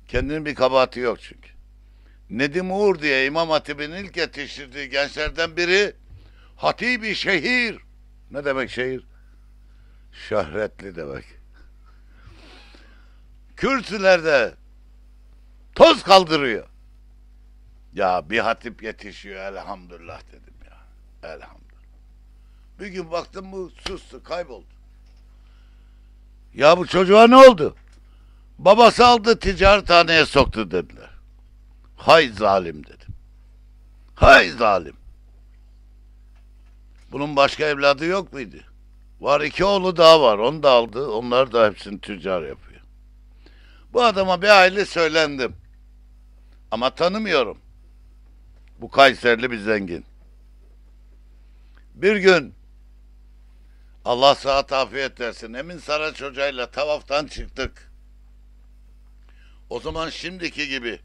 Kendinin bir kabahati yok çünkü. Nedim Uğur diye İmam Hatip'in ilk yetiştirdiği gençlerden biri Hatibi şehir. Ne demek şehir? Şöhretli demek. Kürsülerde toz kaldırıyor. Ya bir hatip yetişiyor elhamdülillah dedim ya. Elhamdülillah. Bir gün baktım bu sustu kayboldu. Ya bu çocuğa ne oldu? Babası aldı ticarethaneye soktu dediler. Hay zalim dedim. Hay zalim. Bunun başka evladı yok muydu? Var iki oğlu daha var. Onu da aldı. Onlar da hepsini tüccar yapıyor. Bu adama bir aile söylendim. Ama tanımıyorum. Bu Kayserli bir zengin. Bir gün Allah sıhhat afiyet versin. Emin Saraç Hoca tavaftan çıktık. O zaman şimdiki gibi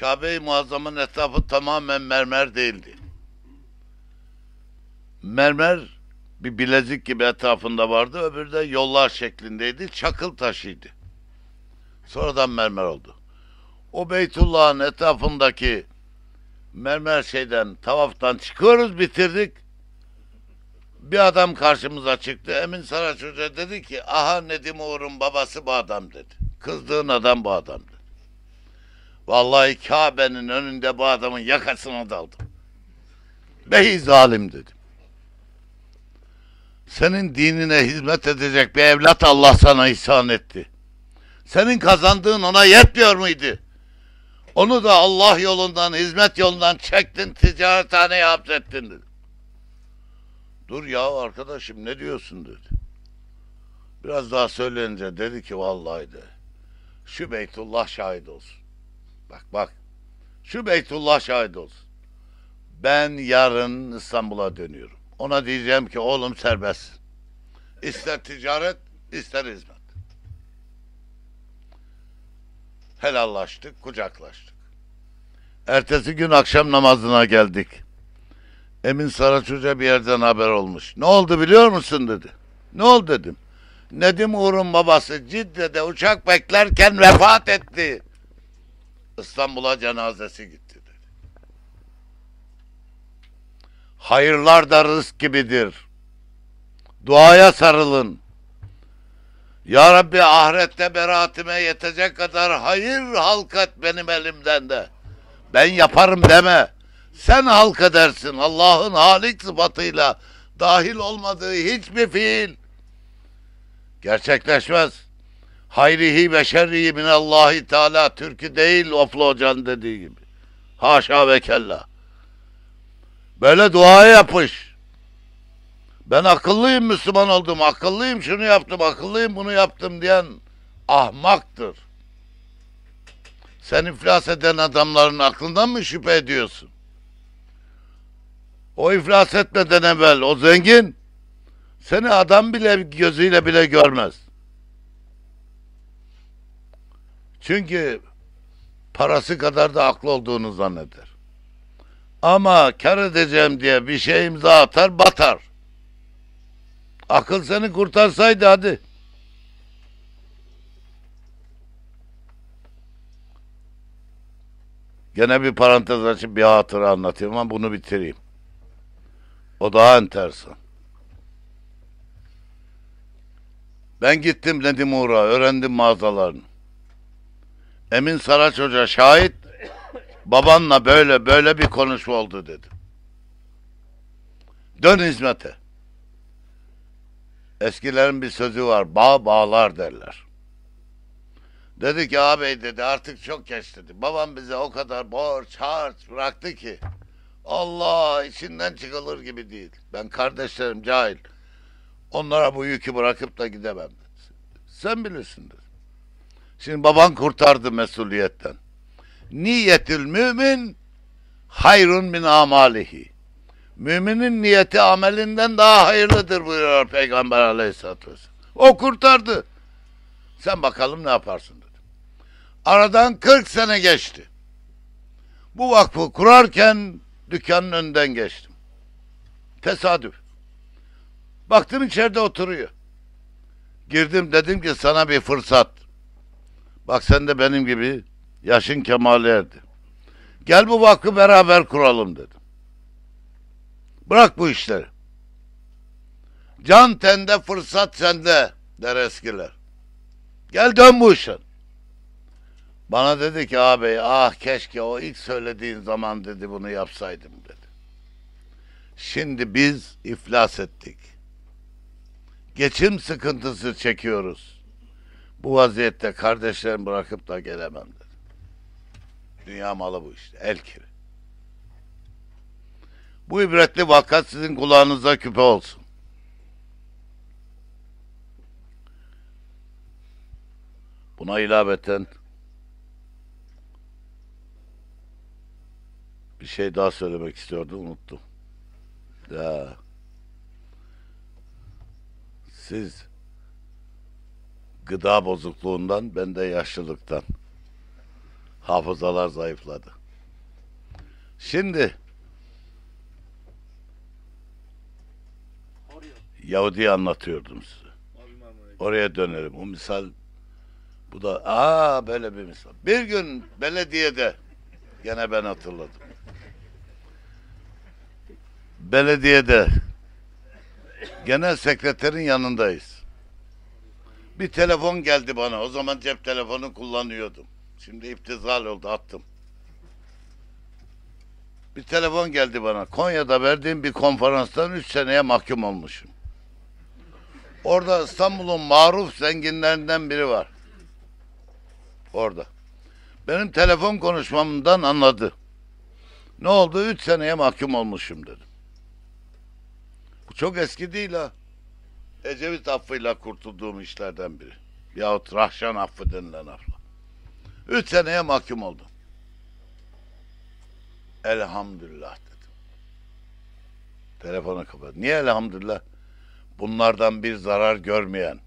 Kabe-i Muazzam'ın etrafı tamamen mermer değildi. Mermer bir bilezik gibi etrafında vardı. Öbürü de yollar şeklindeydi. Çakıl taşıydı. Sonradan mermer oldu. O Beytullah'ın etrafındaki mermer şeyden, tavaftan çıkıyoruz bitirdik. Bir adam karşımıza çıktı. Emin Saraç Hoca dedi ki aha Nedim Uğur'un babası bu adam dedi. Kızdığın adam bu adamdı. Vallahi Kabe'nin önünde bu adamın yakasına daldım. Bey zalim dedim. Senin dinine hizmet edecek bir evlat Allah sana ihsan etti. Senin kazandığın ona yetmiyor muydu? Onu da Allah yolundan, hizmet yolundan çektin, ticarethaneye hapsettin dedi. Dur ya arkadaşım ne diyorsun dedi. Biraz daha söyleyince dedi ki vallahi dedi. Şu Beytullah şahit olsun. Bak bak. Şu Beytullah şahit olsun. Ben yarın İstanbul'a dönüyorum. Ona diyeceğim ki oğlum serbest. İster ticaret, ister hizmet. Helallaştık, kucaklaştık. Ertesi gün akşam namazına geldik. Emin Saraç Hoca bir yerden haber olmuş. Ne oldu biliyor musun dedi. Ne oldu dedim. Nedim Uğur'un babası Cidde'de uçak beklerken vefat etti. İstanbul'a cenazesi gitti dedi. Hayırlar da rızk gibidir. Duaya sarılın. Ya Rabbi ahirette beraatime yetecek kadar hayır halkat benim elimden de. Ben yaparım deme. Sen halk edersin Allah'ın halik sıfatıyla dahil olmadığı hiçbir fiil gerçekleşmez. Hayrihi ve şerrihi minallahi teala türkü değil Oflu Hoca'nın dediği gibi. Haşa ve kella. Böyle duaya yapış. Ben akıllıyım Müslüman oldum, akıllıyım şunu yaptım, akıllıyım bunu yaptım diyen ahmaktır. Sen iflas eden adamların aklından mı şüphe ediyorsun? O iflas etmeden evvel o zengin seni adam bile gözüyle bile görmez. Çünkü parası kadar da aklı olduğunu zanneder. Ama kar edeceğim diye bir şey imza atar batar. Akıl seni kurtarsaydı hadi. Gene bir parantez açıp bir hatıra anlatayım ama bunu bitireyim. O daha enteresan. Ben gittim dedim Uğur'a, öğrendim mağazalarını. Emin Saraç Hoca şahit, babanla böyle böyle bir konuşma oldu dedi. Dön hizmete. Eskilerin bir sözü var, bağ bağlar derler. Dedi ki ağabey dedi artık çok geç dedi. Babam bize o kadar borç, harç bıraktı ki. Allah içinden çıkılır gibi değil. Ben kardeşlerim cahil. Onlara bu yükü bırakıp da gidemem. Sen bilirsin Şimdi baban kurtardı mesuliyetten. Niyetil mümin hayrun min amalihi. Müminin niyeti amelinden daha hayırlıdır buyuruyor Peygamber aleyhissalatü vesselam. O kurtardı. Sen bakalım ne yaparsın dedim. Aradan 40 sene geçti. Bu vakfı kurarken dükkanın önünden geçtim. Tesadüf. Baktım içeride oturuyor. Girdim dedim ki sana bir fırsat. Bak sen de benim gibi yaşın kemale erdi. Gel bu vakfı beraber kuralım dedim. Bırak bu işleri. Can tende fırsat sende der eskiler. Gel dön bu işin. Bana dedi ki abi ah keşke o ilk söylediğin zaman dedi bunu yapsaydım dedi. Şimdi biz iflas ettik geçim sıkıntısı çekiyoruz. Bu vaziyette kardeşlerimi bırakıp da gelemem dedi. Dünya malı bu işte. El kiri. Bu ibretli vakat sizin kulağınıza küpe olsun. Buna ilaveten bir şey daha söylemek istiyordum unuttum. Ya siz gıda bozukluğundan, ben de yaşlılıktan. Hafızalar zayıfladı. Şimdi Yahudi anlatıyordum size. Oraya dönerim. O misal bu da aa böyle bir misal. Bir gün belediyede gene ben hatırladım. Belediyede genel sekreterin yanındayız. Bir telefon geldi bana. O zaman cep telefonu kullanıyordum. Şimdi iptizal oldu attım. Bir telefon geldi bana. Konya'da verdiğim bir konferanstan 3 seneye mahkum olmuşum. Orada İstanbul'un maruf zenginlerinden biri var. Orada. Benim telefon konuşmamdan anladı. Ne oldu? Üç seneye mahkum olmuşum dedi. Çok eski değil ha. Ecevit affıyla kurtulduğum işlerden biri. Yahut Rahşan affı denilen affı. Üç seneye mahkum oldum. Elhamdülillah dedim. Telefonu kapattı. Niye elhamdülillah? Bunlardan bir zarar görmeyen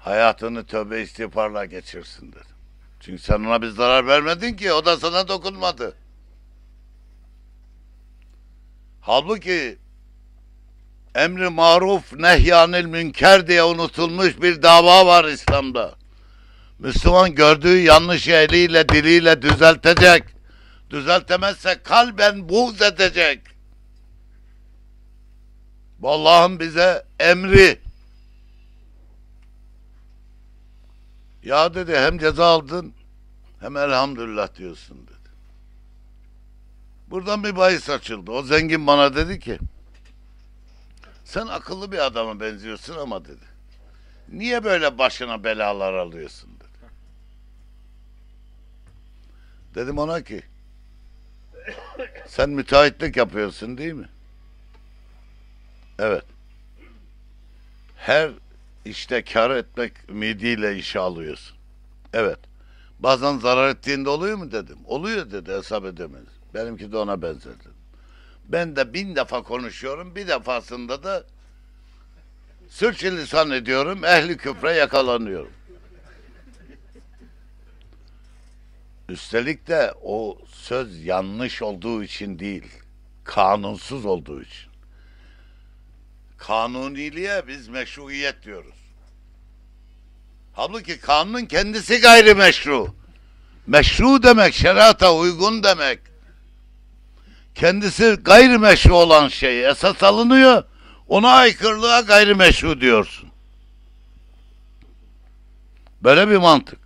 hayatını tövbe istiğfarla geçirsin dedim. Çünkü sen ona bir zarar vermedin ki o da sana dokunmadı. Halbuki emri maruf nehyanil münker diye unutulmuş bir dava var İslam'da. Müslüman gördüğü yanlış eliyle diliyle düzeltecek. Düzeltemezse kalben buğz edecek. Allah'ın bize emri. Ya dedi hem ceza aldın hem elhamdülillah diyorsun dedi. Buradan bir bahis açıldı. O zengin bana dedi ki sen akıllı bir adama benziyorsun ama dedi. Niye böyle başına belalar alıyorsun dedi. Dedim ona ki sen müteahhitlik yapıyorsun değil mi? Evet. Her işte kar etmek ümidiyle işe alıyorsun. Evet. Bazen zarar ettiğinde oluyor mu dedim. Oluyor dedi hesap edemedim. Benimki de ona benzedi. Ben de bin defa konuşuyorum. Bir defasında da sürçülisan ediyorum. Ehli küfre yakalanıyorum. Üstelik de o söz yanlış olduğu için değil, kanunsuz olduğu için. Kanuniliğe biz meşruiyet diyoruz. Halbuki kanunun kendisi gayrimeşru. Meşru demek şerata uygun demek kendisi gayrimeşru olan şey esas alınıyor. Ona aykırılığa gayrimeşru diyorsun. Böyle bir mantık.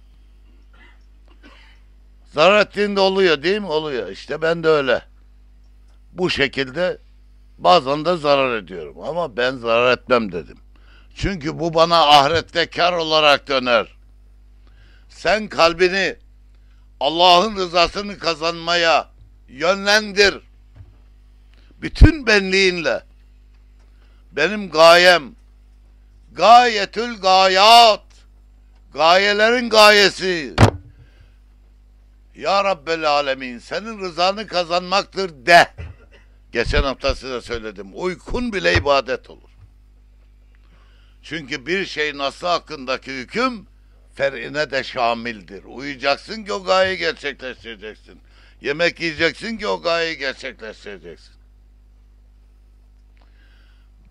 Zarar ettiğinde oluyor değil mi? Oluyor. İşte ben de öyle. Bu şekilde bazen de zarar ediyorum. Ama ben zarar etmem dedim. Çünkü bu bana ahirette kar olarak döner. Sen kalbini Allah'ın rızasını kazanmaya yönlendir bütün benliğinle benim gayem gayetül gayat gayelerin gayesi Ya Rabbel Alemin senin rızanı kazanmaktır de geçen hafta size söyledim uykun bile ibadet olur çünkü bir şey nasıl hakkındaki hüküm ferine de şamildir. Uyuyacaksın ki o gayeyi gerçekleştireceksin. Yemek yiyeceksin ki o gayeyi gerçekleştireceksin.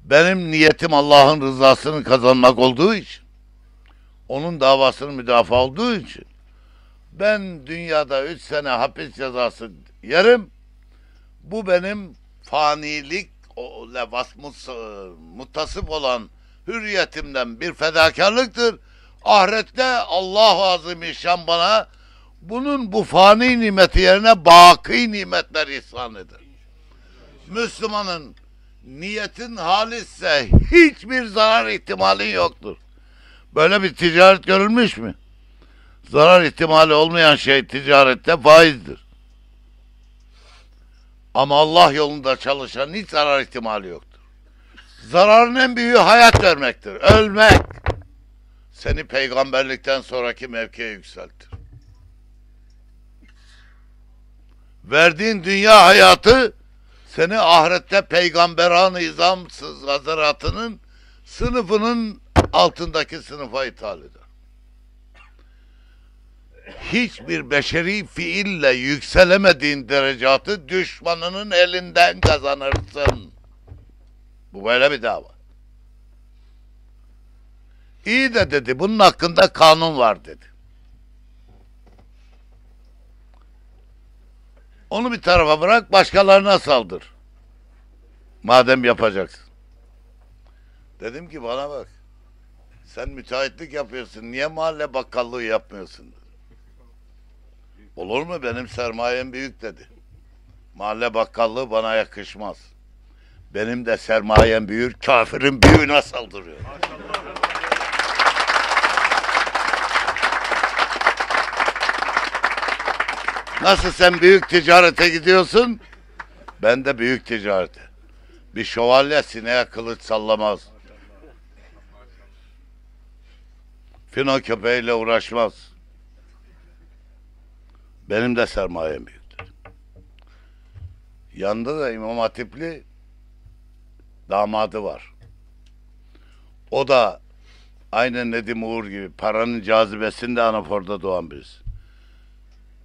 Benim niyetim Allah'ın rızasını kazanmak olduğu için, onun davasının müdafaa olduğu için, ben dünyada üç sene hapis cezası yerim, bu benim fanilik vasmus, e, mutasip olan hürriyetimden bir fedakarlıktır. Ahirette Allah Azimüşşan bana bunun bu fani nimeti yerine baki nimetler ihsan eder. Müslümanın niyetin halisse hiçbir zarar ihtimalin yoktur. Böyle bir ticaret görülmüş mü? Zarar ihtimali olmayan şey ticarette faizdir. Ama Allah yolunda çalışan hiç zarar ihtimali yoktur. Zararın en büyüğü hayat vermektir. Ölmek seni peygamberlikten sonraki mevkiye yükseltir. Verdiğin dünya hayatı seni ahirette peygamberan izamsız hazretinin sınıfının altındaki sınıfa ithal eder. Hiçbir beşeri fiille yükselemediğin derecatı düşmanının elinden kazanırsın. Bu böyle bir dava. İyi de dedi bunun hakkında kanun var dedi. Onu bir tarafa bırak başkalarına saldır. Madem yapacaksın. Dedim ki bana bak. Sen müteahhitlik yapıyorsun. Niye mahalle bakkallığı yapmıyorsun? Olur mu? Benim sermayem büyük dedi. Mahalle bakkallığı bana yakışmaz. Benim de sermayem büyür, kafirin büyüğüne saldırıyor. Maşallah. Nasıl sen büyük ticarete gidiyorsun? Ben de büyük ticarete. Bir şövalye sineğe kılıç sallamaz. Fino köpeğiyle uğraşmaz. Benim de sermayem büyüktür. Yanında da İmam Hatipli damadı var. O da aynı Nedim Uğur gibi paranın cazibesinde anaforda doğan birisi.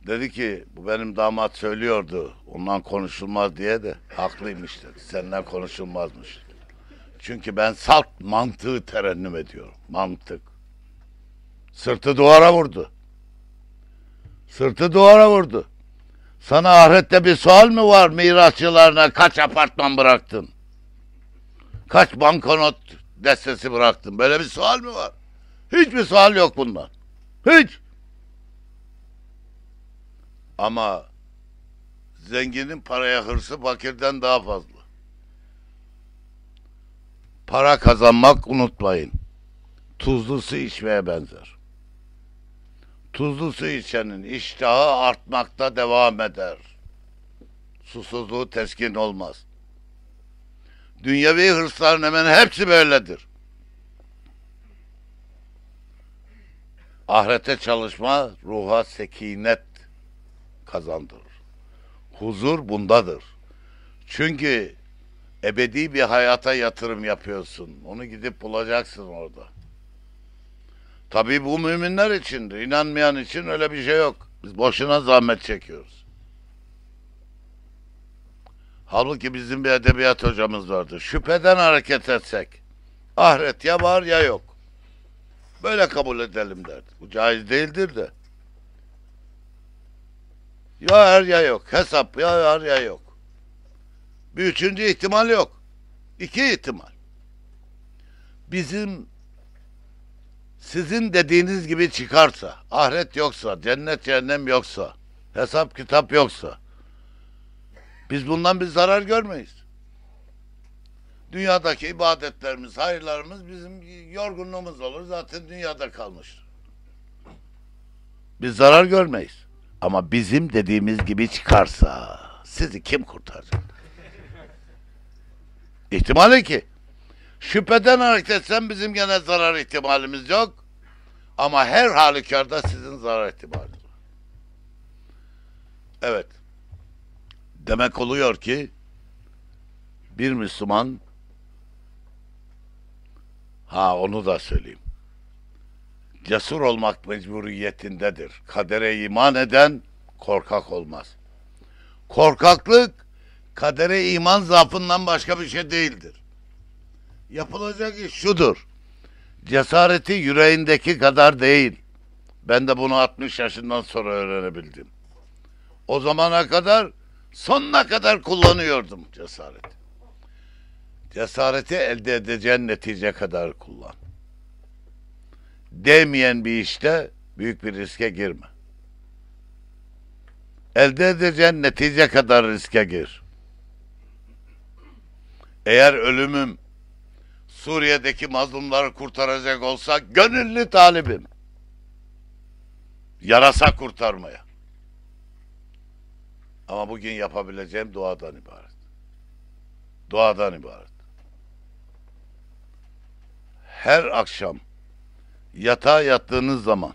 Dedi ki bu benim damat söylüyordu. Ondan konuşulmaz diye de haklıymış dedi. Senden konuşulmazmış. Çünkü ben salt mantığı terennüm ediyorum. Mantık. Sırtı duvara vurdu. Sırtı duvara vurdu. Sana ahirette bir sual mı var mirasçılarına kaç apartman bıraktın? Kaç bankonot destesi bıraktın? Böyle bir sual mı var? Hiçbir sual yok bundan. Hiç. Ama zenginin paraya hırsı fakirden daha fazla. Para kazanmak unutmayın. Tuzlu su içmeye benzer. Tuzlu su içenin iştahı artmakta devam eder. Susuzluğu teskin olmaz. Dünyevi hırsların hemen hepsi böyledir. Ahirete çalışma ruha sekinet kazandırır. Huzur bundadır. Çünkü ebedi bir hayata yatırım yapıyorsun. Onu gidip bulacaksın orada. Tabii bu müminler içindir. İnanmayan için öyle bir şey yok. Biz boşuna zahmet çekiyoruz. Halbuki bizim bir edebiyat hocamız vardı. Şüpheden hareket etsek ahiret ya var ya yok. Böyle kabul edelim derdi. Bu caiz değildir de. Ya er ya yok. Hesap ya er ya yok. Bir üçüncü ihtimal yok. İki ihtimal. Bizim sizin dediğiniz gibi çıkarsa, ahiret yoksa, cennet cehennem yoksa, hesap kitap yoksa, biz bundan bir zarar görmeyiz. Dünyadaki ibadetlerimiz, hayırlarımız bizim yorgunluğumuz olur. Zaten dünyada kalmış. Biz zarar görmeyiz. Ama bizim dediğimiz gibi çıkarsa sizi kim kurtaracak? İhtimali ki şüpheden hareket etsen bizim gene zarar ihtimalimiz yok. Ama her halükarda sizin zarar ihtimaliniz var. Evet. Demek oluyor ki bir Müslüman ha onu da söyleyeyim cesur olmak mecburiyetindedir. Kadere iman eden korkak olmaz. Korkaklık kadere iman zaafından başka bir şey değildir. Yapılacak iş şudur. Cesareti yüreğindeki kadar değil. Ben de bunu 60 yaşından sonra öğrenebildim. O zamana kadar sonuna kadar kullanıyordum cesareti. Cesareti elde edeceğin netice kadar kullan değmeyen bir işte büyük bir riske girme. Elde edeceğin netice kadar riske gir. Eğer ölümüm Suriye'deki mazlumları kurtaracak olsa gönüllü talibim. Yarasa kurtarmaya. Ama bugün yapabileceğim duadan ibaret. Duadan ibaret. Her akşam yatağa yattığınız zaman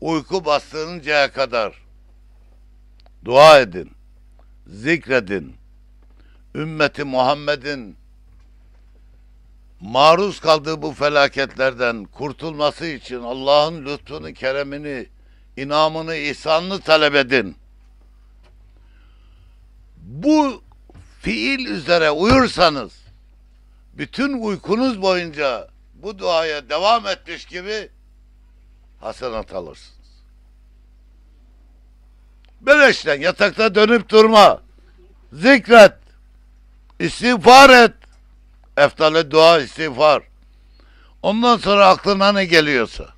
uyku bastığıncaya kadar dua edin, zikredin. Ümmeti Muhammed'in maruz kaldığı bu felaketlerden kurtulması için Allah'ın lütfunu, keremini, inamını, ihsanını talep edin. Bu fiil üzere uyursanız bütün uykunuz boyunca bu duaya devam etmiş gibi hasenat alırsınız. Beleşten yatakta dönüp durma. Zikret. İstiğfar et. Eftale dua istiğfar. Ondan sonra aklına ne geliyorsa.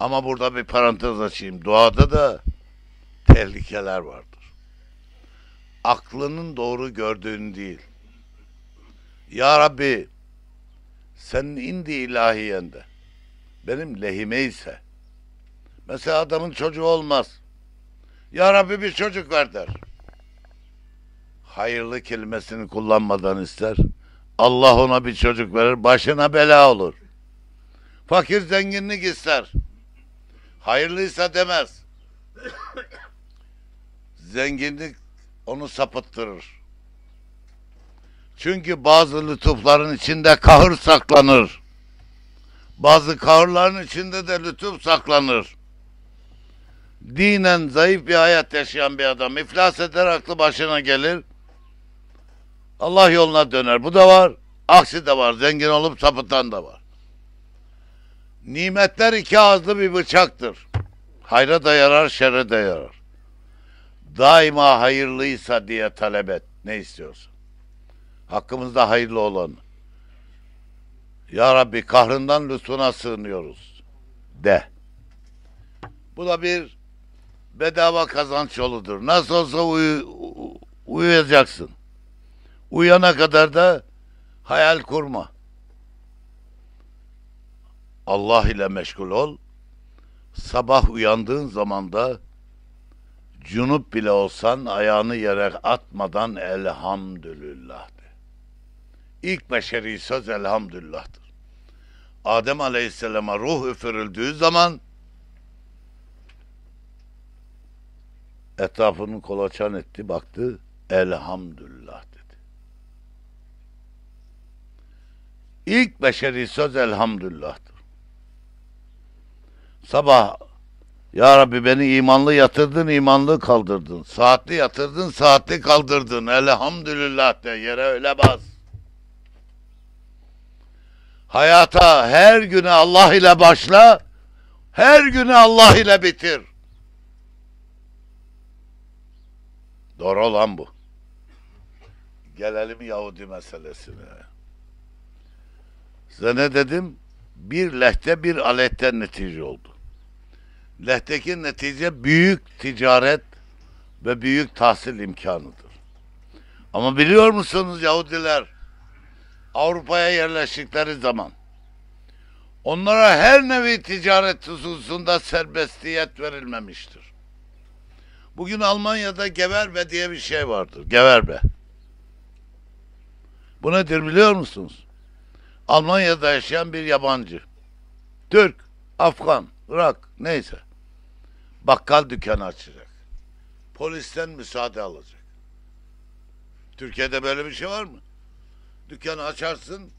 Ama burada bir parantez açayım. Duada da tehlikeler vardır. Aklının doğru gördüğün değil. Ya Rabbi senin indi ilahiyende benim lehime ise mesela adamın çocuğu olmaz. Ya Rabbi bir çocuk ver der. Hayırlı kelimesini kullanmadan ister. Allah ona bir çocuk verir. Başına bela olur. Fakir zenginlik ister. Hayırlıysa demez. zenginlik onu sapıttırır. Çünkü bazı lütufların içinde kahır saklanır. Bazı kahırların içinde de lütuf saklanır. Dinen zayıf bir hayat yaşayan bir adam iflas eder aklı başına gelir. Allah yoluna döner. Bu da var. Aksi de var. Zengin olup sapıtan da var. Nimetler iki ağızlı bir bıçaktır. Hayra da yarar, şere de yarar. Daima hayırlıysa diye talep et. Ne istiyorsun? Hakkımızda hayırlı olan. Ya Rabbi kahrından lütfuna sığınıyoruz. De. Bu da bir bedava kazanç yoludur. Nasıl olsa uyu, uyuyacaksın. Uyana kadar da hayal kurma. Allah ile meşgul ol. Sabah uyandığın zaman da cunup bile olsan ayağını yere atmadan elhamdülillah İlk beşeri söz elhamdülillah'tır. Adem Aleyhisselam'a ruh üfürüldüğü zaman etrafını kolaçan etti, baktı elhamdülillah dedi. İlk beşeri söz elhamdülillah'tır. Sabah ya Rabbi beni imanlı yatırdın, imanlı kaldırdın. Saatli yatırdın, saatli kaldırdın. Elhamdülillah de yere öyle bas. Hayata her günü Allah ile başla, her günü Allah ile bitir. Doğru olan bu. Gelelim Yahudi meselesine. Size ne dedim? Bir lehte bir aletten netice oldu. Lehteki netice büyük ticaret ve büyük tahsil imkanıdır. Ama biliyor musunuz Yahudiler Avrupa'ya yerleştikleri zaman onlara her nevi ticaret hususunda serbestiyet verilmemiştir. Bugün Almanya'da geberbe diye bir şey vardır. Geberbe. Bu nedir biliyor musunuz? Almanya'da yaşayan bir yabancı. Türk, Afgan, Irak neyse. Bakkal dükkanı açacak. Polisten müsaade alacak. Türkiye'de böyle bir şey var mı? dükkanı açarsın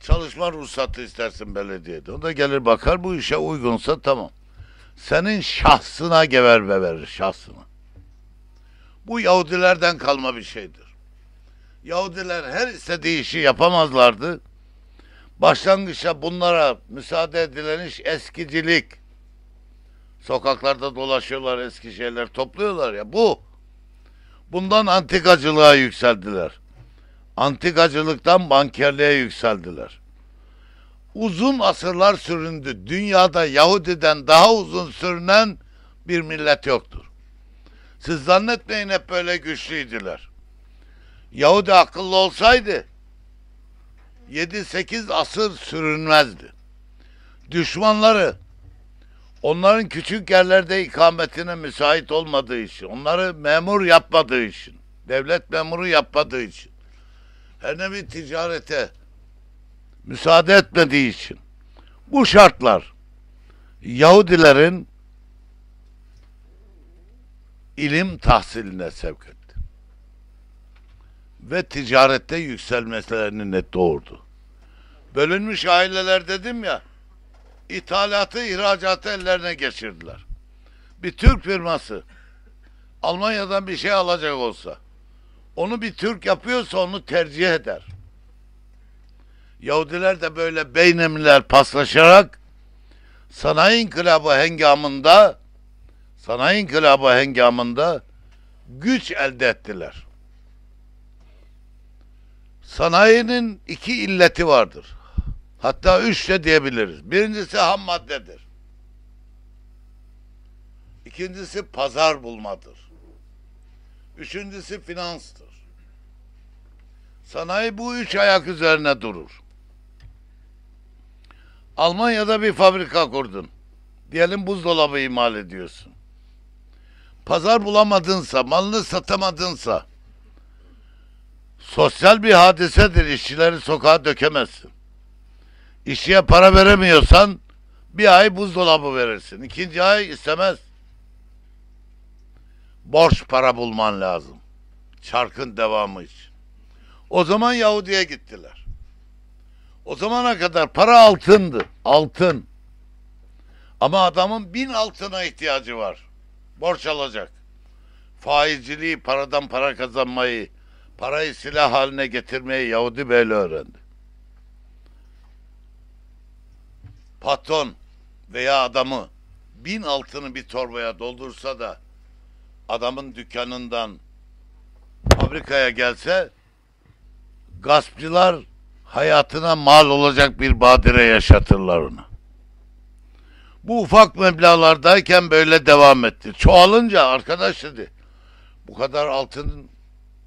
çalışma ruhsatı istersin belediyede. O da gelir bakar bu işe uygunsa tamam. Senin şahsına geverme verir şahsına. Bu Yahudilerden kalma bir şeydir. Yahudiler her istediği işi yapamazlardı. Başlangıçta bunlara müsaade edilen iş eskicilik. Sokaklarda dolaşıyorlar eski şeyler topluyorlar ya bu. Bundan antikacılığa yükseldiler antikacılıktan bankerliğe yükseldiler. Uzun asırlar süründü. Dünyada Yahudi'den daha uzun sürünen bir millet yoktur. Siz zannetmeyin hep böyle güçlüydüler. Yahudi akıllı olsaydı 7-8 asır sürünmezdi. Düşmanları onların küçük yerlerde ikametine müsait olmadığı için, onları memur yapmadığı için, devlet memuru yapmadığı için Henevi ticarete müsaade etmediği için bu şartlar Yahudilerin ilim tahsiline sevk etti. Ve ticarette yükselmeselerini net doğurdu. Bölünmüş aileler dedim ya, ithalatı, ihracatı ellerine geçirdiler. Bir Türk firması Almanya'dan bir şey alacak olsa onu bir Türk yapıyorsa onu tercih eder. Yahudiler de böyle beynemliler paslaşarak sanayi inkılabı hengamında sanayi inkılabı hengamında güç elde ettiler. Sanayinin iki illeti vardır. Hatta üç de diyebiliriz. Birincisi ham maddedir. İkincisi pazar bulmadır. Üçüncüsü finanstır. Sanayi bu üç ayak üzerine durur. Almanya'da bir fabrika kurdun. Diyelim buzdolabı imal ediyorsun. Pazar bulamadınsa, malını satamadınsa sosyal bir hadisedir. İşçileri sokağa dökemezsin. İşçiye para veremiyorsan bir ay buzdolabı verirsin. İkinci ay istemez borç para bulman lazım. Çarkın devamı için. O zaman Yahudi'ye gittiler. O zamana kadar para altındı. Altın. Ama adamın bin altına ihtiyacı var. Borç alacak. Faizciliği, paradan para kazanmayı, parayı silah haline getirmeyi Yahudi böyle öğrendi. Patron veya adamı bin altını bir torbaya doldursa da adamın dükkanından fabrikaya gelse gaspçılar hayatına mal olacak bir badire yaşatırlar ona. Bu ufak meblalardayken böyle devam etti. Çoğalınca arkadaş dedi bu kadar altın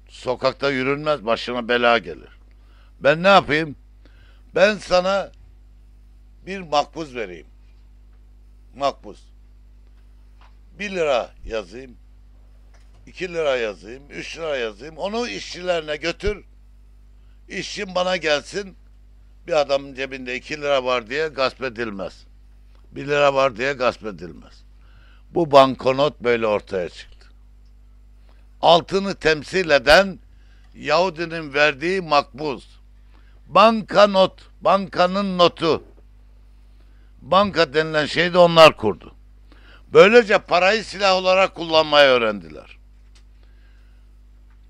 sokakta yürünmez başına bela gelir. Ben ne yapayım? Ben sana bir makbuz vereyim. Makbuz. Bir lira yazayım. 2 lira yazayım, 3 lira yazayım. Onu işçilerine götür. İşçim bana gelsin. Bir adamın cebinde 2 lira var diye gasp edilmez. 1 lira var diye gasp edilmez. Bu bankonot böyle ortaya çıktı. Altını temsil eden Yahudinin verdiği makbuz. Banka bankanın notu. Banka denilen şeyi de onlar kurdu. Böylece parayı silah olarak kullanmayı öğrendiler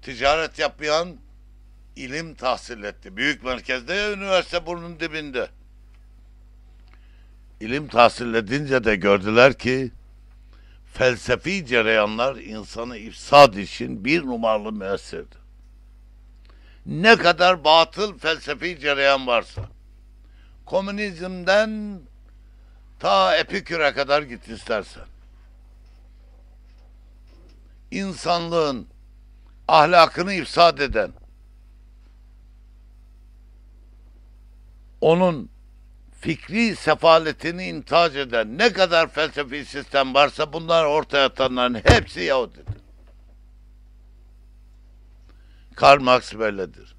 ticaret yapmayan ilim tahsil etti. Büyük merkezde ya üniversite burnun dibinde. İlim tahsil edince de gördüler ki felsefi cereyanlar insanı ifsad için bir numaralı müessirdi. Ne kadar batıl felsefi cereyan varsa. Komünizmden ta Epikür'e kadar git istersen. İnsanlığın ahlakını ifsad eden, onun fikri sefaletini intihac eden ne kadar felsefi sistem varsa bunlar ortaya atanların hepsi Yahudidir. Karl Marx böyledir.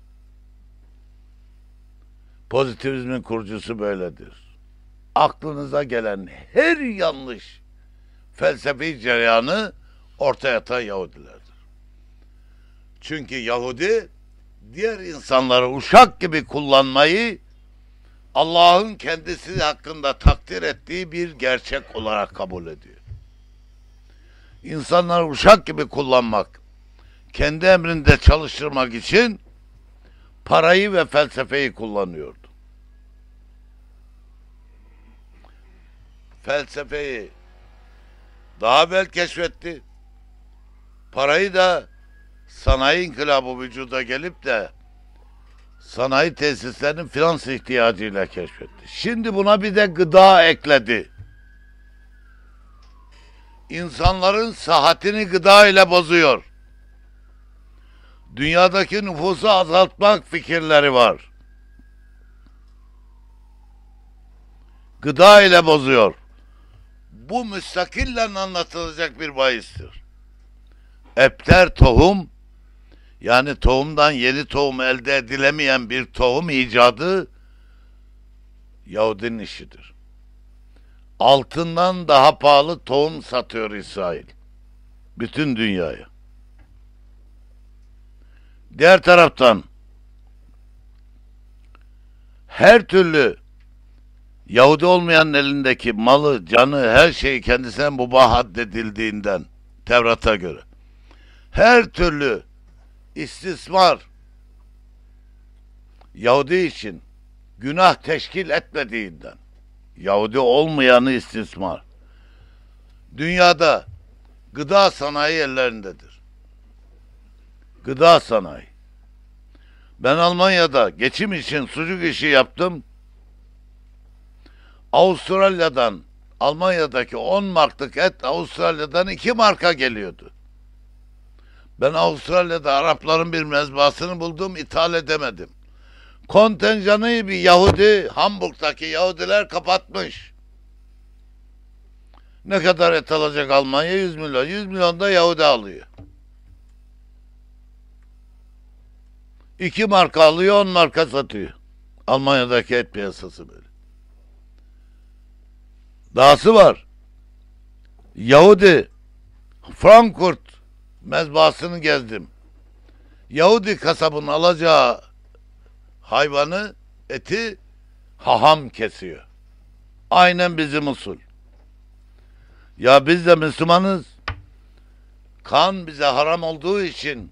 Pozitivizmin kurucusu böyledir. Aklınıza gelen her yanlış felsefi cereyanı ortaya atan Yahudiler. Çünkü Yahudi diğer insanları uşak gibi kullanmayı Allah'ın kendisi hakkında takdir ettiği bir gerçek olarak kabul ediyor. İnsanları uşak gibi kullanmak, kendi emrinde çalıştırmak için parayı ve felsefeyi kullanıyordu. Felsefeyi daha bel keşfetti. Parayı da sanayi inkılabı vücuda gelip de sanayi tesislerinin finans ihtiyacıyla keşfetti. Şimdi buna bir de gıda ekledi. İnsanların sahatini gıda ile bozuyor. Dünyadaki nüfusu azaltmak fikirleri var. Gıda ile bozuyor. Bu müstakillen anlatılacak bir bahistir. Epter tohum yani tohumdan yeni tohum elde edilemeyen bir tohum icadı Yahudinin işidir. Altından daha pahalı tohum satıyor İsrail. Bütün dünyaya. Diğer taraftan her türlü Yahudi olmayan elindeki malı, canı, her şeyi kendisine mubah haddedildiğinden Tevrat'a göre her türlü istismar Yahudi için günah teşkil etmediğinden Yahudi olmayanı istismar dünyada gıda sanayi ellerindedir. Gıda sanayi. Ben Almanya'da geçim için sucuk işi yaptım. Avustralya'dan Almanya'daki 10 marklık et Avustralya'dan 2 marka geliyordu. Ben Avustralya'da Arapların bir mezbasını buldum, ithal edemedim. Kontenjanı bir Yahudi, Hamburg'daki Yahudiler kapatmış. Ne kadar et alacak Almanya? 100 milyon. 100 milyon da Yahudi alıyor. 2 marka alıyor, 10 marka satıyor. Almanya'daki et piyasası böyle. Dahası var. Yahudi Frankfurt mezbahasını gezdim. Yahudi kasabın alacağı hayvanı, eti haham kesiyor. Aynen bizim usul. Ya biz de Müslümanız. Kan bize haram olduğu için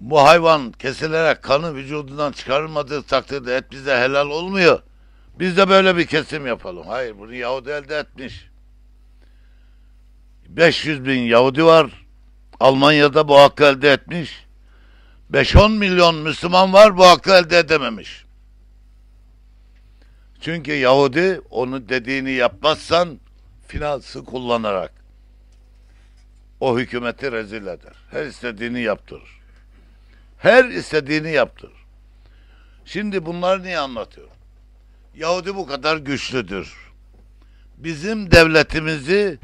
bu hayvan kesilerek kanı vücudundan çıkarılmadığı takdirde et bize helal olmuyor. Biz de böyle bir kesim yapalım. Hayır bunu Yahudi elde etmiş. 500 bin Yahudi var. Almanya'da bu hakkı elde etmiş. 5-10 milyon Müslüman var bu hakkı elde edememiş. Çünkü Yahudi onu dediğini yapmazsan finansı kullanarak o hükümeti rezil eder. Her istediğini yaptırır. Her istediğini yaptırır. Şimdi bunları niye anlatıyorum? Yahudi bu kadar güçlüdür. Bizim devletimizi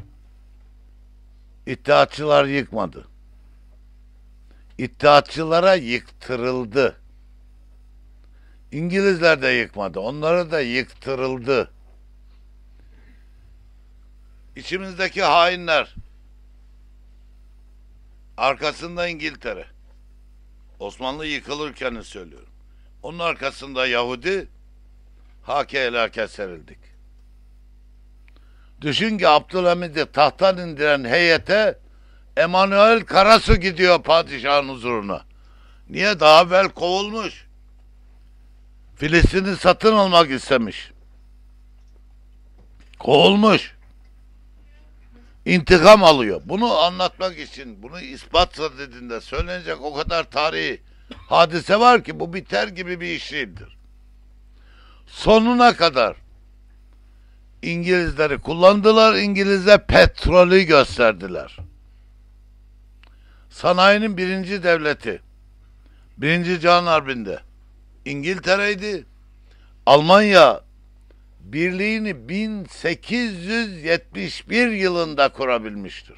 İttihatçılar yıkmadı. İttihatçılara yıktırıldı. İngilizler de yıkmadı. Onları da yıktırıldı. İçimizdeki hainler. Arkasında İngiltere. Osmanlı yıkılırken söylüyorum. Onun arkasında Yahudi, hake helake serildik. Düşün ki Abdülhamid'i tahttan indiren heyete Emanuel Karasu gidiyor padişahın huzuruna. Niye? Daha evvel kovulmuş. Filistin'i satın almak istemiş. Kovulmuş. İntikam alıyor. Bunu anlatmak için, bunu ispat sadedinde söylenecek o kadar tarihi hadise var ki bu biter gibi bir iş değildir. Sonuna kadar İngilizleri kullandılar. İngilizler petrolü gösterdiler. Sanayinin birinci devleti. Birinci Can Harbi'nde. İngiltere'ydi. Almanya birliğini 1871 yılında kurabilmiştir.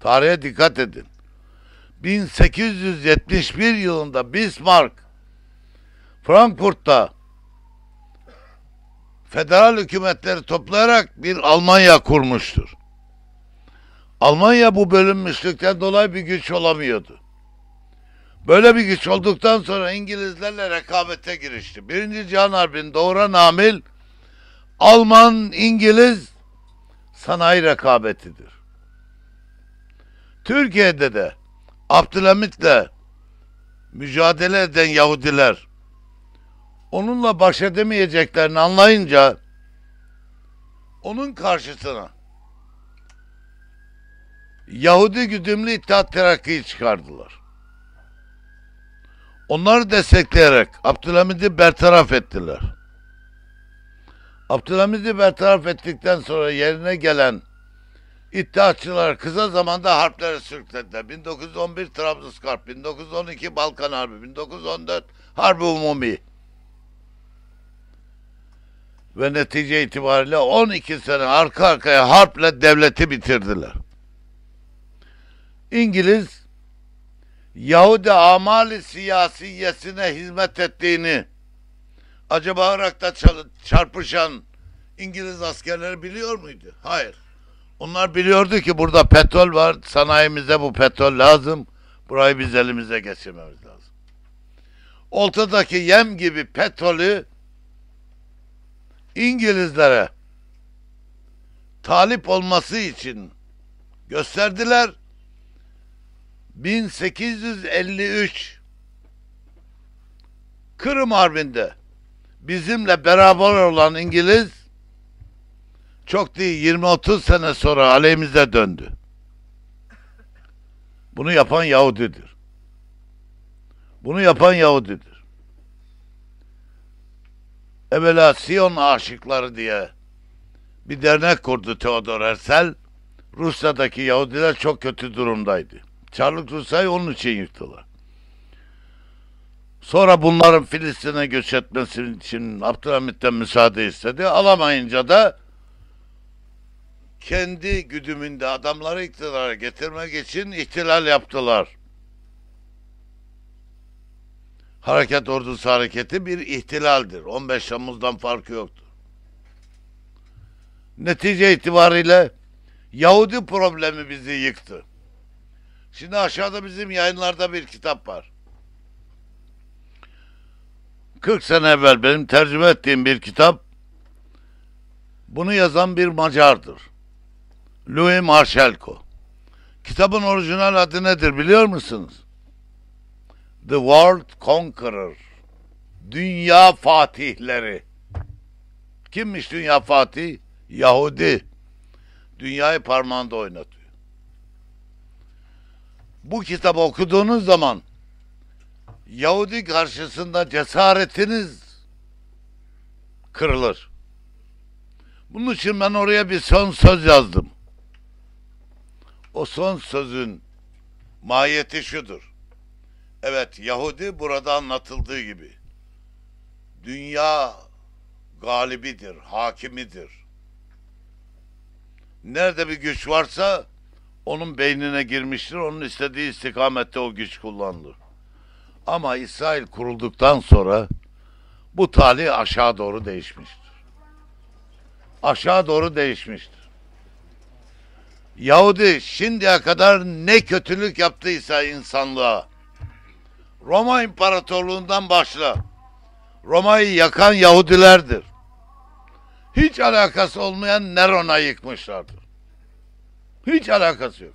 Tarihe dikkat edin. 1871 yılında Bismarck Frankfurt'ta federal hükümetleri toplayarak bir Almanya kurmuştur. Almanya bu bölünmüşlükten dolayı bir güç olamıyordu. Böyle bir güç olduktan sonra İngilizlerle rekabete girişti. Birinci Can Harbi'nin doğuran amil Alman, İngiliz sanayi rekabetidir. Türkiye'de de Abdülhamit'le mücadele eden Yahudiler onunla baş edemeyeceklerini anlayınca onun karşısına Yahudi güdümlü İttihat Terakki'yi çıkardılar. Onları destekleyerek Abdülhamid'i bertaraf ettiler. Abdülhamid'i bertaraf ettikten sonra yerine gelen İttihatçılar kısa zamanda harplere sürüklediler. 1911 Trablusgarp, 1912 Balkan Harbi, 1914 Harbi Umumi ve netice itibariyle 12 sene arka arkaya harple devleti bitirdiler. İngiliz Yahudi amali siyasiyesine hizmet ettiğini acaba Irak'ta çarpışan İngiliz askerleri biliyor muydu? Hayır. Onlar biliyordu ki burada petrol var, sanayimize bu petrol lazım. Burayı biz elimize geçirmemiz lazım. Oltadaki yem gibi petrolü İngilizlere talip olması için gösterdiler. 1853 Kırım Harbi'nde bizimle beraber olan İngiliz çok değil 20-30 sene sonra aleyhimize döndü. Bunu yapan Yahudidir. Bunu yapan Yahudidir evvela Siyon aşıkları diye bir dernek kurdu Theodor Herzl. Rusya'daki Yahudiler çok kötü durumdaydı. Çarlık Rusya'yı onun için yıktılar. Sonra bunların Filistin'e göç etmesi için Abdülhamit'ten müsaade istedi. Alamayınca da kendi güdümünde adamları iktidara getirmek için ihtilal yaptılar. Hareket Ordusu Hareketi bir ihtilaldir. 15 Temmuz'dan farkı yoktur. Netice itibariyle Yahudi problemi bizi yıktı. Şimdi aşağıda bizim yayınlarda bir kitap var. 40 sene evvel benim tercüme ettiğim bir kitap. Bunu yazan bir Macardır. Louis Marchelko. Kitabın orijinal adı nedir biliyor musunuz? The World Conqueror. Dünya fatihleri. Kimmiş dünya fatih? Yahudi. Dünyayı parmağında oynatıyor. Bu kitabı okuduğunuz zaman Yahudi karşısında cesaretiniz kırılır. Bunun için ben oraya bir son söz yazdım. O son sözün mahiyeti şudur. Evet Yahudi burada anlatıldığı gibi dünya galibidir, hakimidir. Nerede bir güç varsa onun beynine girmiştir. Onun istediği istikamette o güç kullanılır. Ama İsrail kurulduktan sonra bu talih aşağı doğru değişmiştir. Aşağı doğru değişmiştir. Yahudi şimdiye kadar ne kötülük yaptıysa insanlığa Roma İmparatorluğundan başla. Roma'yı yakan Yahudilerdir. Hiç alakası olmayan Neron'a yıkmışlardır. Hiç alakası yok.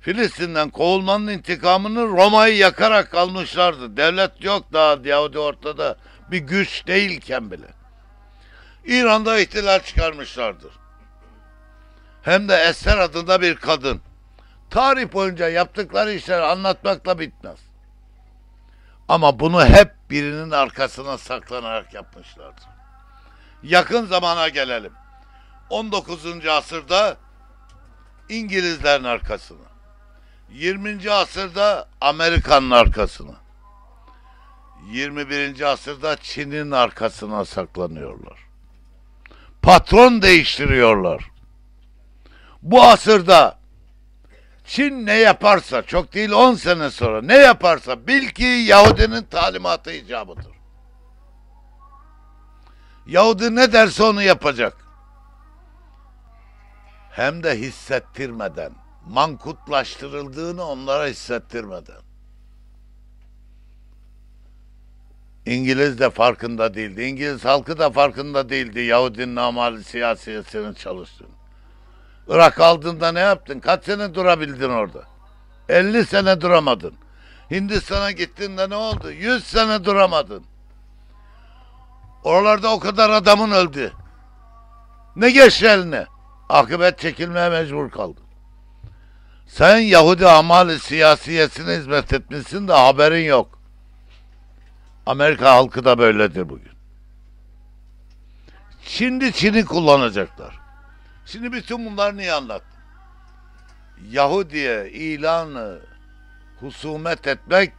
Filistin'den kovulmanın intikamını Roma'yı yakarak almışlardı. Devlet yok daha Yahudi ortada. Bir güç değilken bile. İran'da ihtilal çıkarmışlardır. Hem de Esther adında bir kadın. Tarih boyunca yaptıkları işleri anlatmakla bitmez. Ama bunu hep birinin arkasına saklanarak yapmışlardı. Yakın zamana gelelim. 19. asırda İngilizlerin arkasına. 20. asırda Amerikan'ın arkasına. 21. asırda Çin'in arkasına saklanıyorlar. Patron değiştiriyorlar. Bu asırda Çin ne yaparsa çok değil 10 sene sonra ne yaparsa bil ki Yahudinin talimatı icabıdır. Yahudi ne derse onu yapacak. Hem de hissettirmeden, mankutlaştırıldığını onlara hissettirmeden. İngiliz de farkında değildi. İngiliz halkı da farkında değildi Yahudinin amali siyasiyesinin çalıştığını. Irak aldığında ne yaptın? Kaç sene durabildin orada? 50 sene duramadın. Hindistan'a gittiğinde ne oldu? 100 sene duramadın. Oralarda o kadar adamın öldü. Ne geçti eline? Akıbet çekilmeye mecbur kaldı. Sen Yahudi amali siyasiyesine hizmet etmişsin de haberin yok. Amerika halkı da böyledir bugün. Şimdi Çin'i kullanacaklar. Şimdi bütün bunları niye anlattım? Yahudi'ye ilanı husumet etmek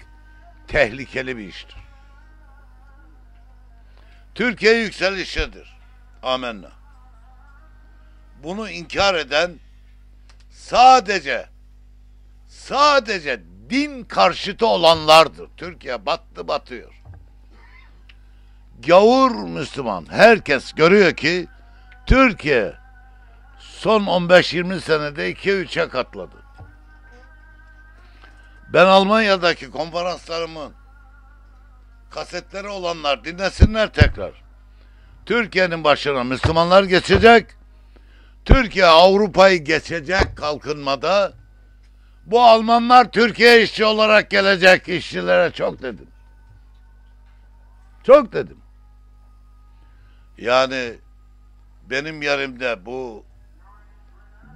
tehlikeli bir iştir. Türkiye yükseliştedir. Amenna. Bunu inkar eden sadece sadece din karşıtı olanlardır. Türkiye battı batıyor. Gavur Müslüman herkes görüyor ki Türkiye son 15-20 senede 2-3'e katladı. Ben Almanya'daki konferanslarımın kasetleri olanlar dinlesinler tekrar. Türkiye'nin başına Müslümanlar geçecek. Türkiye Avrupa'yı geçecek kalkınmada. Bu Almanlar Türkiye işçi olarak gelecek işçilere çok dedim. Çok dedim. Yani benim yerimde bu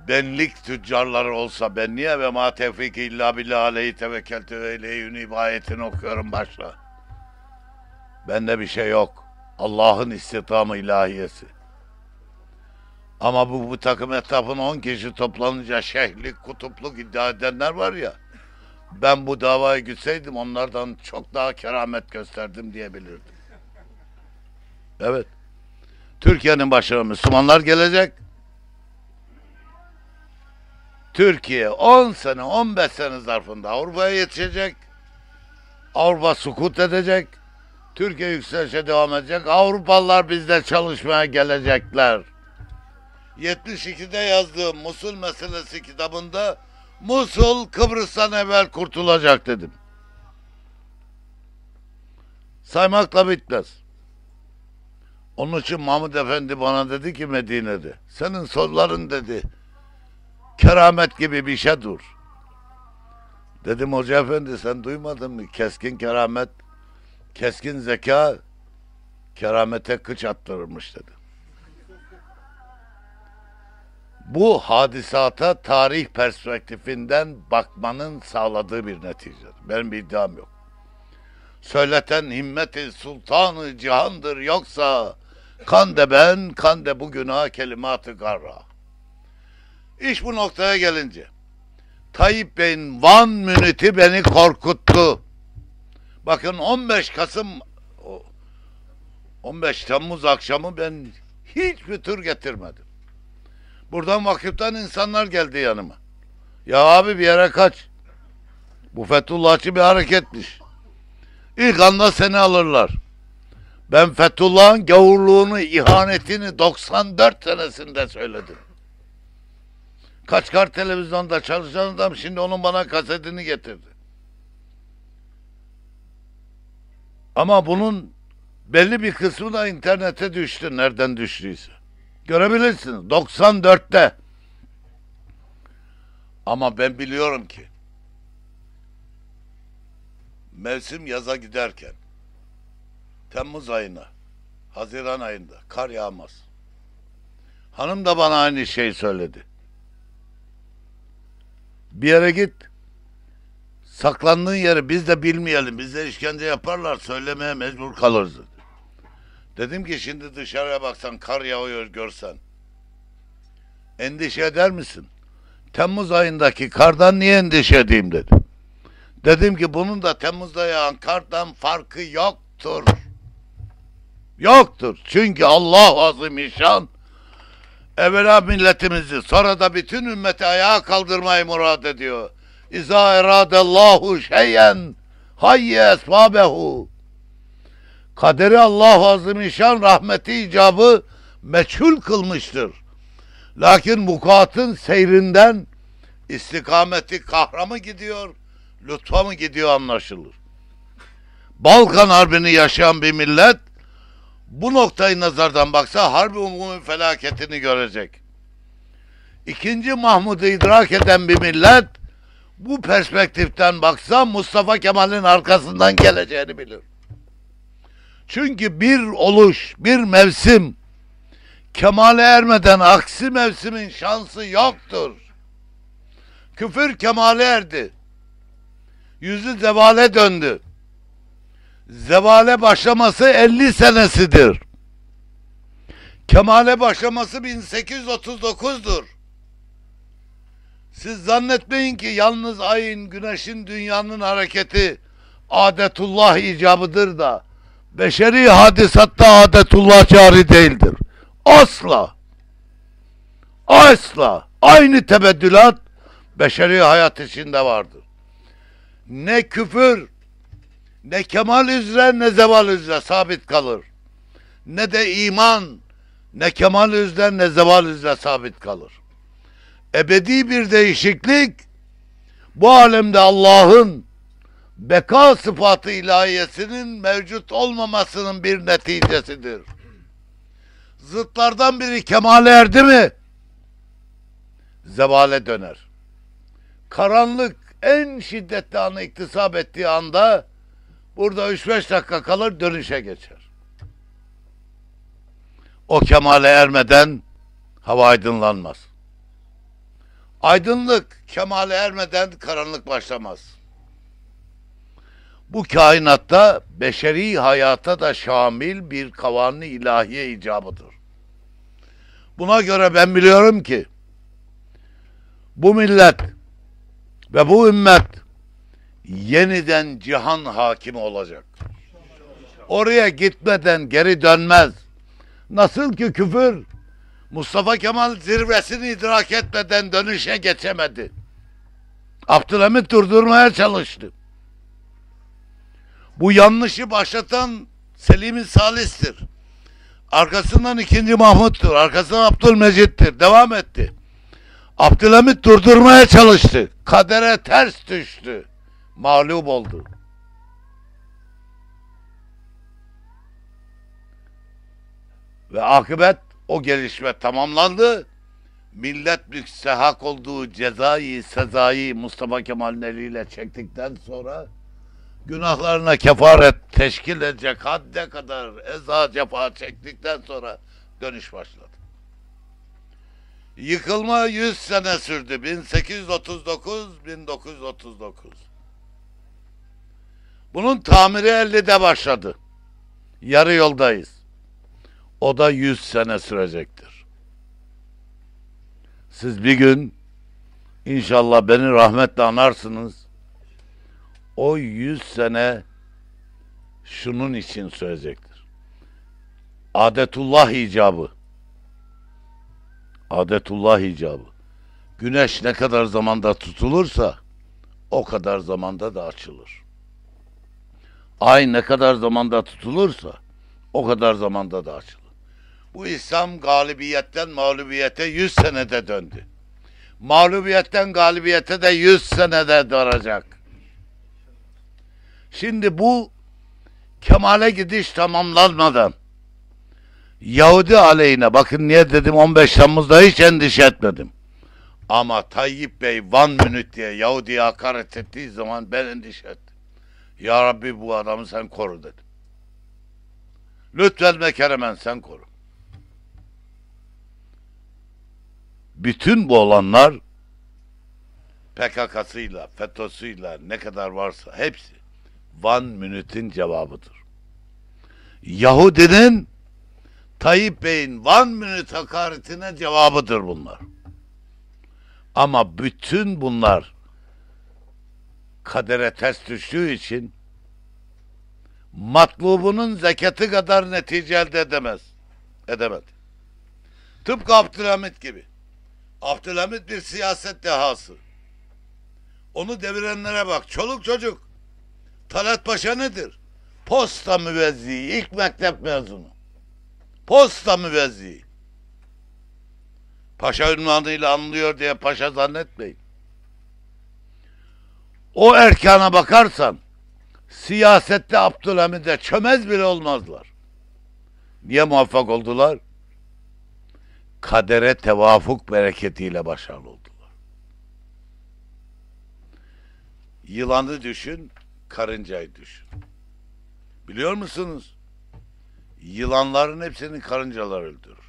benlik tüccarları olsa ben niye ve ma tevfik illa billah aleyhi tevekkeltü ve ileyhün ibayetini okuyorum başla. Bende bir şey yok. Allah'ın istihdamı ilahiyesi. Ama bu, bu takım etrafına on kişi toplanınca şehlik, kutupluk iddia edenler var ya. Ben bu davaya gitseydim onlardan çok daha keramet gösterdim diyebilirdim. Evet. Türkiye'nin başına Müslümanlar gelecek. Türkiye 10 sene 15 sene zarfında Avrupa'ya yetişecek. Avrupa sukut edecek. Türkiye yükselişe devam edecek. Avrupalılar bizde çalışmaya gelecekler. 72'de yazdığım Musul meselesi kitabında Musul Kıbrıs'tan evvel kurtulacak dedim. Saymakla bitmez. Onun için Mahmut Efendi bana dedi ki Medine'de senin solların dedi Keramet gibi bir şey dur. Dedim hoca efendi sen duymadın mı? Keskin keramet, keskin zeka keramete kıç attırırmış dedi. Bu hadisata tarih perspektifinden bakmanın sağladığı bir netice. Benim bir iddiam yok. Söyleten himmeti sultanı cihandır yoksa kan de ben, kan de bu günah kelimatı garra. İş bu noktaya gelince. Tayyip Bey'in Van Münit'i beni korkuttu. Bakın 15 Kasım 15 Temmuz akşamı ben hiçbir tür getirmedim. Buradan vakıftan insanlar geldi yanıma. Ya abi bir yere kaç. Bu Fethullahçı bir hareketmiş. İlk anda seni alırlar. Ben Fethullah'ın gavurluğunu, ihanetini 94 senesinde söyledim. Kaç Kaçkar televizyonda çalışan adam şimdi onun bana kasetini getirdi. Ama bunun belli bir kısmı da internete düştü nereden düştüyse. Görebilirsiniz 94'te. Ama ben biliyorum ki mevsim yaza giderken Temmuz ayına, Haziran ayında kar yağmaz. Hanım da bana aynı şeyi söyledi. Bir yere git. Saklandığın yeri biz de bilmeyelim. Bizde işkence yaparlar. Söylemeye mecbur kalırız. Dedim ki şimdi dışarıya baksan kar yağıyor görsen. Endişe eder misin? Temmuz ayındaki kardan niye endişe edeyim dedi. Dedim ki bunun da Temmuz'da yağan kardan farkı yoktur. Yoktur. Çünkü Allah azim Evvela milletimizi sonra da bütün ümmeti ayağa kaldırmayı murat ediyor. İza eradellahu şeyen hayye esbabehu. Kaderi Allah-u Azimüşşan rahmeti icabı meçhul kılmıştır. Lakin mukatın seyrinden istikameti kahra mı gidiyor, lütfa mı gidiyor anlaşılır. Balkan Harbi'ni yaşayan bir millet bu noktayı nazardan baksa harbi umumun felaketini görecek. İkinci Mahmud'u idrak eden bir millet bu perspektiften baksa Mustafa Kemal'in arkasından geleceğini bilir. Çünkü bir oluş, bir mevsim kemale ermeden aksi mevsimin şansı yoktur. Küfür kemale erdi. Yüzü zevale döndü zevale başlaması 50 senesidir. Kemale başlaması 1839'dur. Siz zannetmeyin ki yalnız ayın, güneşin, dünyanın hareketi adetullah icabıdır da beşeri hadisatta adetullah cari değildir. Asla. Asla. Aynı tebeddülat beşeri hayat içinde vardır. Ne küfür, ne kemal üzere ne zeval üzere sabit kalır. Ne de iman ne kemal üzere ne zeval üzere sabit kalır. Ebedi bir değişiklik bu alemde Allah'ın beka sıfatı ilahiyesinin mevcut olmamasının bir neticesidir. Zıtlardan biri kemale erdi mi zevale döner. Karanlık en şiddetli anı iktisap ettiği anda Burada 3-5 dakika kalır dönüşe geçer. O kemale ermeden hava aydınlanmaz. Aydınlık kemale ermeden karanlık başlamaz. Bu kainatta beşeri hayata da şamil bir kavanı ilahiye icabıdır. Buna göre ben biliyorum ki bu millet ve bu ümmet yeniden cihan hakimi olacak. Oraya gitmeden geri dönmez. Nasıl ki küfür Mustafa Kemal zirvesini idrak etmeden dönüşe geçemedi. Abdülhamit durdurmaya çalıştı. Bu yanlışı başlatan Selim-i Salis'tir. Arkasından ikinci Mahmut'tur. Arkasından Abdülmecit'tir. Devam etti. Abdülhamit durdurmaya çalıştı. Kadere ters düştü mağlup oldu. Ve akıbet o gelişme tamamlandı. Millet sehak olduğu cezayı, sezayı Mustafa Kemal'in eliyle çektikten sonra günahlarına kefaret teşkil edecek hadde kadar eza cefa çektikten sonra dönüş başladı. Yıkılma 100 sene sürdü. 1839-1939. Bunun tamiri 50'de başladı. Yarı yoldayız. O da yüz sene sürecektir. Siz bir gün inşallah beni rahmetle anarsınız. O yüz sene şunun için sürecektir. Adetullah icabı. Adetullah icabı. Güneş ne kadar zamanda tutulursa o kadar zamanda da açılır. Ay ne kadar zamanda tutulursa o kadar zamanda da açılır. Bu İslam galibiyetten mağlubiyete 100 senede döndü. Mağlubiyetten galibiyete de 100 senede dönecek. Şimdi bu kemale gidiş tamamlanmadan Yahudi aleyhine bakın niye dedim 15 Temmuz'da hiç endişe etmedim. Ama Tayyip Bey Van Münüt diye Yahudi'ye hakaret ettiği zaman ben endişe ettim. Ya Rabbi bu adamı sen koru dedim. Lütfen ve keremen sen koru. Bütün bu olanlar PKK'sıyla, FETÖ'süyle ne kadar varsa hepsi Van Minute'in cevabıdır. Yahudinin Tayyip Bey'in Van Minute hakaretine cevabıdır bunlar. Ama bütün bunlar kadere ters düştüğü için matlubunun zekatı kadar netice elde edemez. Edemedi. Tıpkı Abdülhamit gibi. Abdülhamit bir siyaset dehası. Onu devirenlere bak. Çoluk çocuk. Talat Paşa nedir? Posta müvezziği, ilk mektep mezunu. Posta müvezziği. Paşa ünvanıyla anlıyor diye paşa zannetmeyin o erkana bakarsan siyasette Abdülhamid'e çömez bile olmazlar. Niye muvaffak oldular? Kadere tevafuk bereketiyle başarılı oldular. Yılanı düşün, karıncayı düşün. Biliyor musunuz? Yılanların hepsini karıncalar öldürür.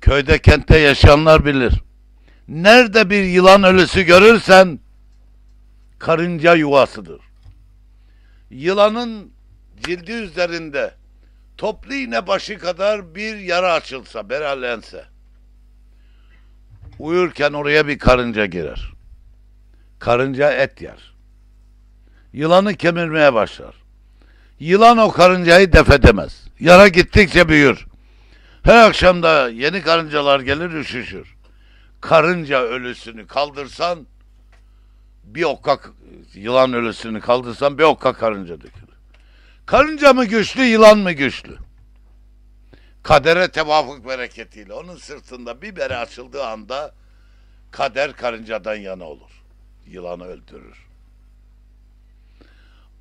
Köyde kentte yaşayanlar bilir. Nerede bir yılan ölüsü görürsen karınca yuvasıdır. Yılanın cildi üzerinde toplu iğne başı kadar bir yara açılsa, beralense uyurken oraya bir karınca girer. Karınca et yer. Yılanı kemirmeye başlar. Yılan o karıncayı def edemez. Yara gittikçe büyür. Her akşam da yeni karıncalar gelir üşüşür karınca ölüsünü kaldırsan bir okka yılan ölüsünü kaldırsan bir okka karınca dökülür. Karınca mı güçlü, yılan mı güçlü? Kadere tevafuk bereketiyle onun sırtında bir bere açıldığı anda kader karıncadan yana olur. Yılanı öldürür.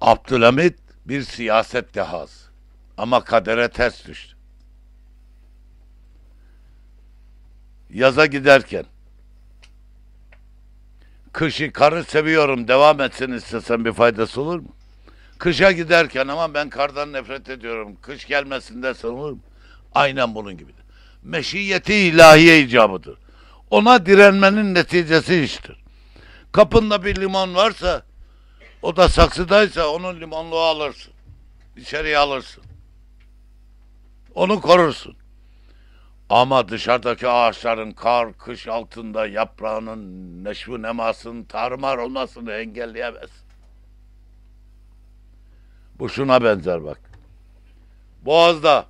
Abdülhamit bir siyaset dehası ama kadere ters düştü. Yaza giderken Kışı karı seviyorum devam etsin istesen bir faydası olur mu? Kışa giderken ama ben kardan nefret ediyorum. Kış gelmesin dersen olur mu? Aynen bunun gibidir. Meşiyeti ilahiye icabıdır. Ona direnmenin neticesi iştir. Kapında bir limon varsa o da saksıdaysa onun limonluğu alırsın. İçeriye alırsın. Onu korursun. Ama dışarıdaki ağaçların kar, kış altında yaprağının neşvi nemasının tarmar olmasını engelleyemez. Bu şuna benzer bak. Boğaz'da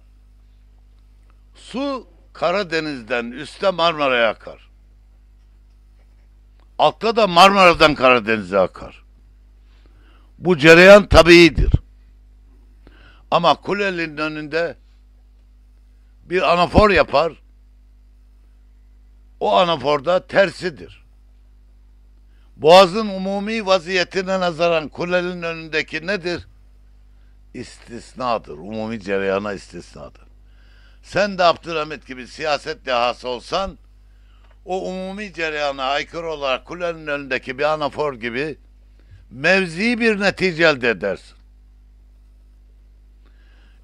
su Karadeniz'den üste Marmara'ya akar. Altta da Marmara'dan Karadeniz'e akar. Bu cereyan tabiidir. Ama kulenin önünde bir anafor yapar. O anaforda tersidir. Boğazın umumi vaziyetine nazaran kulenin önündeki nedir? İstisnadır. Umumi cereyana istisnadır. Sen de Abdülhamit gibi siyaset dehası olsan o umumi cereyana aykırı olarak kulenin önündeki bir anafor gibi mevzi bir netice elde edersin.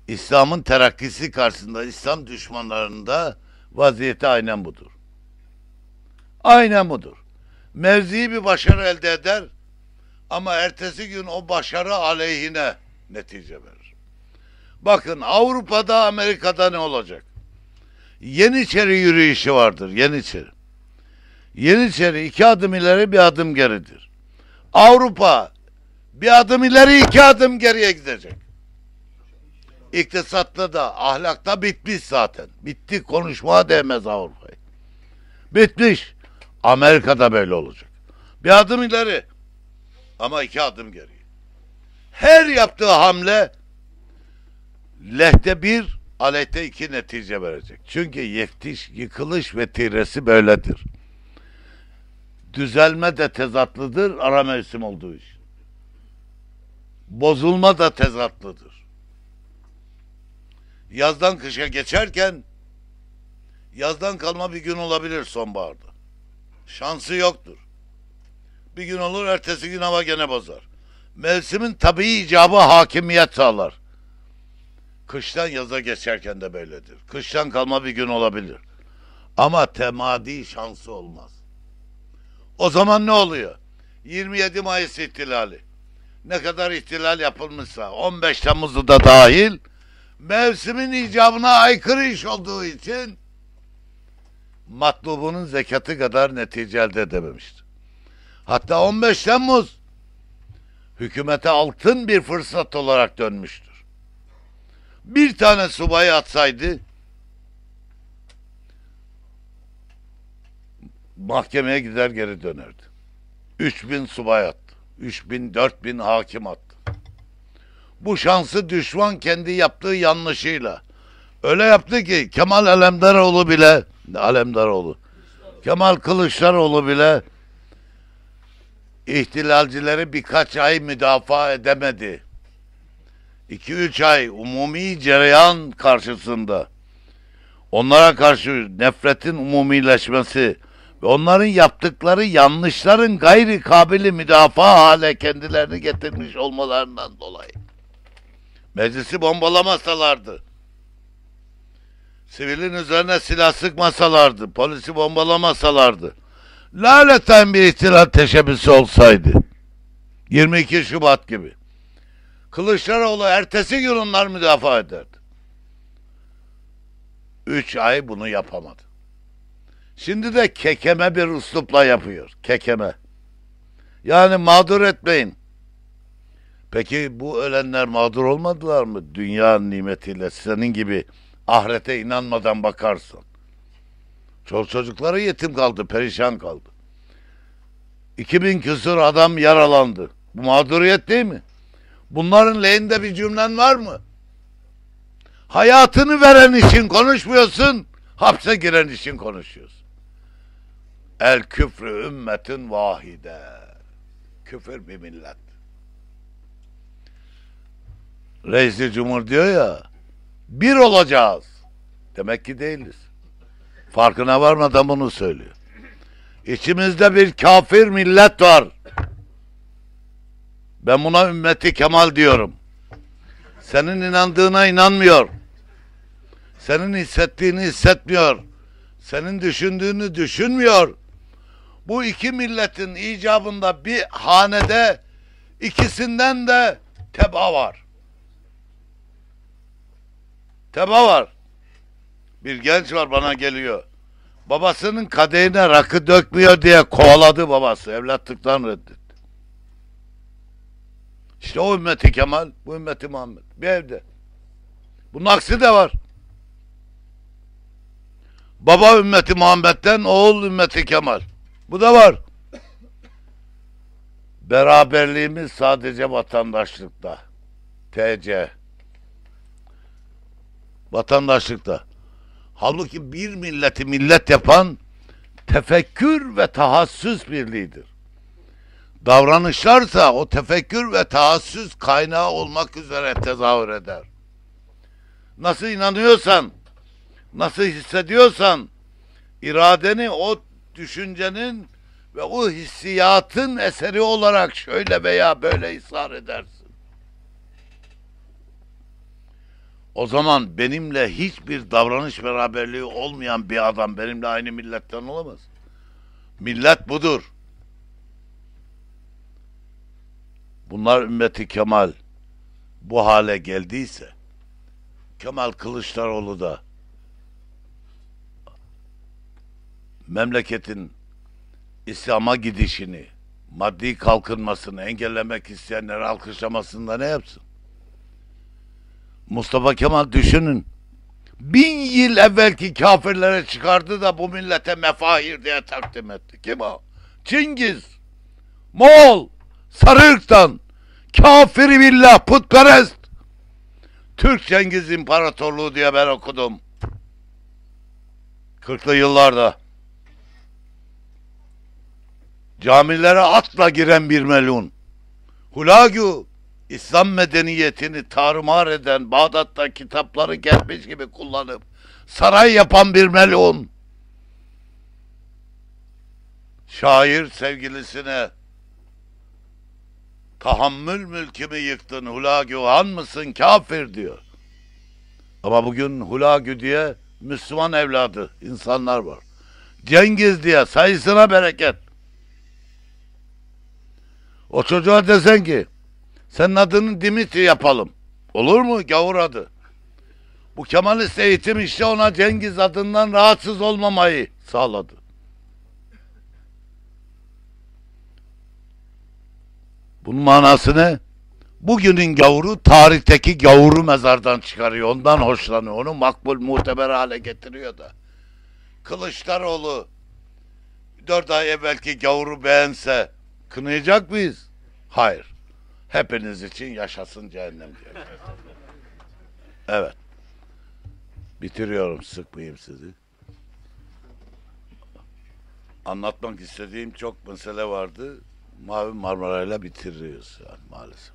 İslam'ın terakkisi karşısında İslam düşmanlarında vaziyeti aynen budur. Aynen budur. Mevziyi bir başarı elde eder ama ertesi gün o başarı aleyhine netice verir. Bakın Avrupa'da Amerika'da ne olacak? Yeniçeri yürüyüşü vardır. Yeniçeri. Yeniçeri iki adım ileri bir adım geridir. Avrupa bir adım ileri iki adım geriye gidecek. İktisatta da ahlakta bitmiş zaten. Bitti konuşmaya değmez Avrupa'yı. Bitmiş. Amerika'da böyle olacak. Bir adım ileri ama iki adım geri. Her yaptığı hamle lehte bir, alete iki netice verecek. Çünkü yeftiş, yıkılış ve tiresi böyledir. Düzelme de tezatlıdır, ara mevsim olduğu için. Bozulma da tezatlıdır yazdan kışa geçerken yazdan kalma bir gün olabilir sonbaharda. Şansı yoktur. Bir gün olur ertesi gün hava gene bozar. Mevsimin tabii icabı hakimiyet sağlar. Kıştan yaza geçerken de böyledir. Kıştan kalma bir gün olabilir. Ama temadi şansı olmaz. O zaman ne oluyor? 27 Mayıs ihtilali. Ne kadar ihtilal yapılmışsa 15 Temmuz'u da dahil mevsimin icabına aykırı iş olduğu için matlubunun zekatı kadar netice elde edememişti. Hatta 15 Temmuz hükümete altın bir fırsat olarak dönmüştür. Bir tane subayı atsaydı mahkemeye gider geri dönerdi. 3000 subay attı. 3000 4000 hakim attı. Bu şansı düşman kendi yaptığı yanlışıyla. Öyle yaptı ki Kemal Alemdaroğlu bile Alemdaroğlu Kemal Kılıçdaroğlu bile ihtilalcileri birkaç ay müdafaa edemedi. 2-3 ay umumi cereyan karşısında onlara karşı nefretin umumileşmesi ve onların yaptıkları yanlışların gayri kabili müdafaa hale kendilerini getirmiş olmalarından dolayı. Meclisi bombalamasalardı, sivilin üzerine silah sıkmasalardı, polisi bombalamasalardı, laleten bir ihtilal teşebbüsü olsaydı, 22 Şubat gibi, Kılıçdaroğlu ertesi gün onlar müdafaa ederdi. Üç ay bunu yapamadı. Şimdi de kekeme bir üslupla yapıyor. Kekeme. Yani mağdur etmeyin. Peki bu ölenler mağdur olmadılar mı? Dünya nimetiyle senin gibi ahirete inanmadan bakarsın. Çok çocukları yetim kaldı, perişan kaldı. 2000 küsur adam yaralandı. Bu mağduriyet değil mi? Bunların lehinde bir cümlen var mı? Hayatını veren için konuşmuyorsun, hapse giren için konuşuyorsun. El küfrü ümmetin vahide. Küfür bir millet reisi cumhur diyor ya bir olacağız. Demek ki değiliz. Farkına varmadan bunu söylüyor. İçimizde bir kafir millet var. Ben buna ümmeti Kemal diyorum. Senin inandığına inanmıyor. Senin hissettiğini hissetmiyor. Senin düşündüğünü düşünmüyor. Bu iki milletin icabında bir hanede ikisinden de teba var. Teba var. Bir genç var bana geliyor. Babasının kadehine rakı dökmüyor diye kovaladı babası. Evlatlıktan reddetti. İşte o ümmeti Kemal, bu ümmeti Muhammed. Bir evde. Bunun aksi de var. Baba ümmeti Muhammed'den oğul ümmeti Kemal. Bu da var. Beraberliğimiz sadece vatandaşlıkta. TC vatandaşlıkta. Halbuki bir milleti millet yapan tefekkür ve tahassüs birliğidir. Davranışlarsa o tefekkür ve tahassüs kaynağı olmak üzere tezahür eder. Nasıl inanıyorsan, nasıl hissediyorsan iradeni o düşüncenin ve o hissiyatın eseri olarak şöyle veya böyle isar edersin. O zaman benimle hiçbir davranış beraberliği olmayan bir adam benimle aynı milletten olamaz. Millet budur. Bunlar ümmeti Kemal bu hale geldiyse Kemal Kılıçdaroğlu da memleketin İslam'a gidişini, maddi kalkınmasını engellemek isteyenleri alkışlamasında ne yapsın? Mustafa Kemal düşünün. Bin yıl evvelki kafirlere çıkardı da bu millete mefahir diye takdim etti. Kim o? Çingiz, Moğol, Sarıırk'tan, kafiri billah, putperest. Türk Cengiz İmparatorluğu diye ben okudum. 40'lı yıllarda. Camilere atla giren bir melun. hulagu. İslam medeniyetini tarumar eden Bağdat'ta kitapları gelmiş gibi kullanıp saray yapan bir melun. Şair sevgilisine tahammül mülkümü yıktın Hulagühan mısın kafir diyor. Ama bugün Hulagü diye Müslüman evladı insanlar var. Cengiz diye sayısına bereket. O çocuğa desen ki senin adını Dimitri yapalım. Olur mu? Gavur adı. Bu Kemalist eğitim işte ona Cengiz adından rahatsız olmamayı sağladı. Bunun manası ne? Bugünün gavuru tarihteki gavuru mezardan çıkarıyor. Ondan hoşlanıyor. Onu makbul muhteber hale getiriyor da. Kılıçdaroğlu dört ay evvelki gavuru beğense kınayacak mıyız? Hayır. Hepiniz için yaşasın cehennem diyor. Evet. Bitiriyorum sıkmayayım sizi. Anlatmak istediğim çok mesele vardı. Mavi Marmara'yla bitiriyoruz yani maalesef.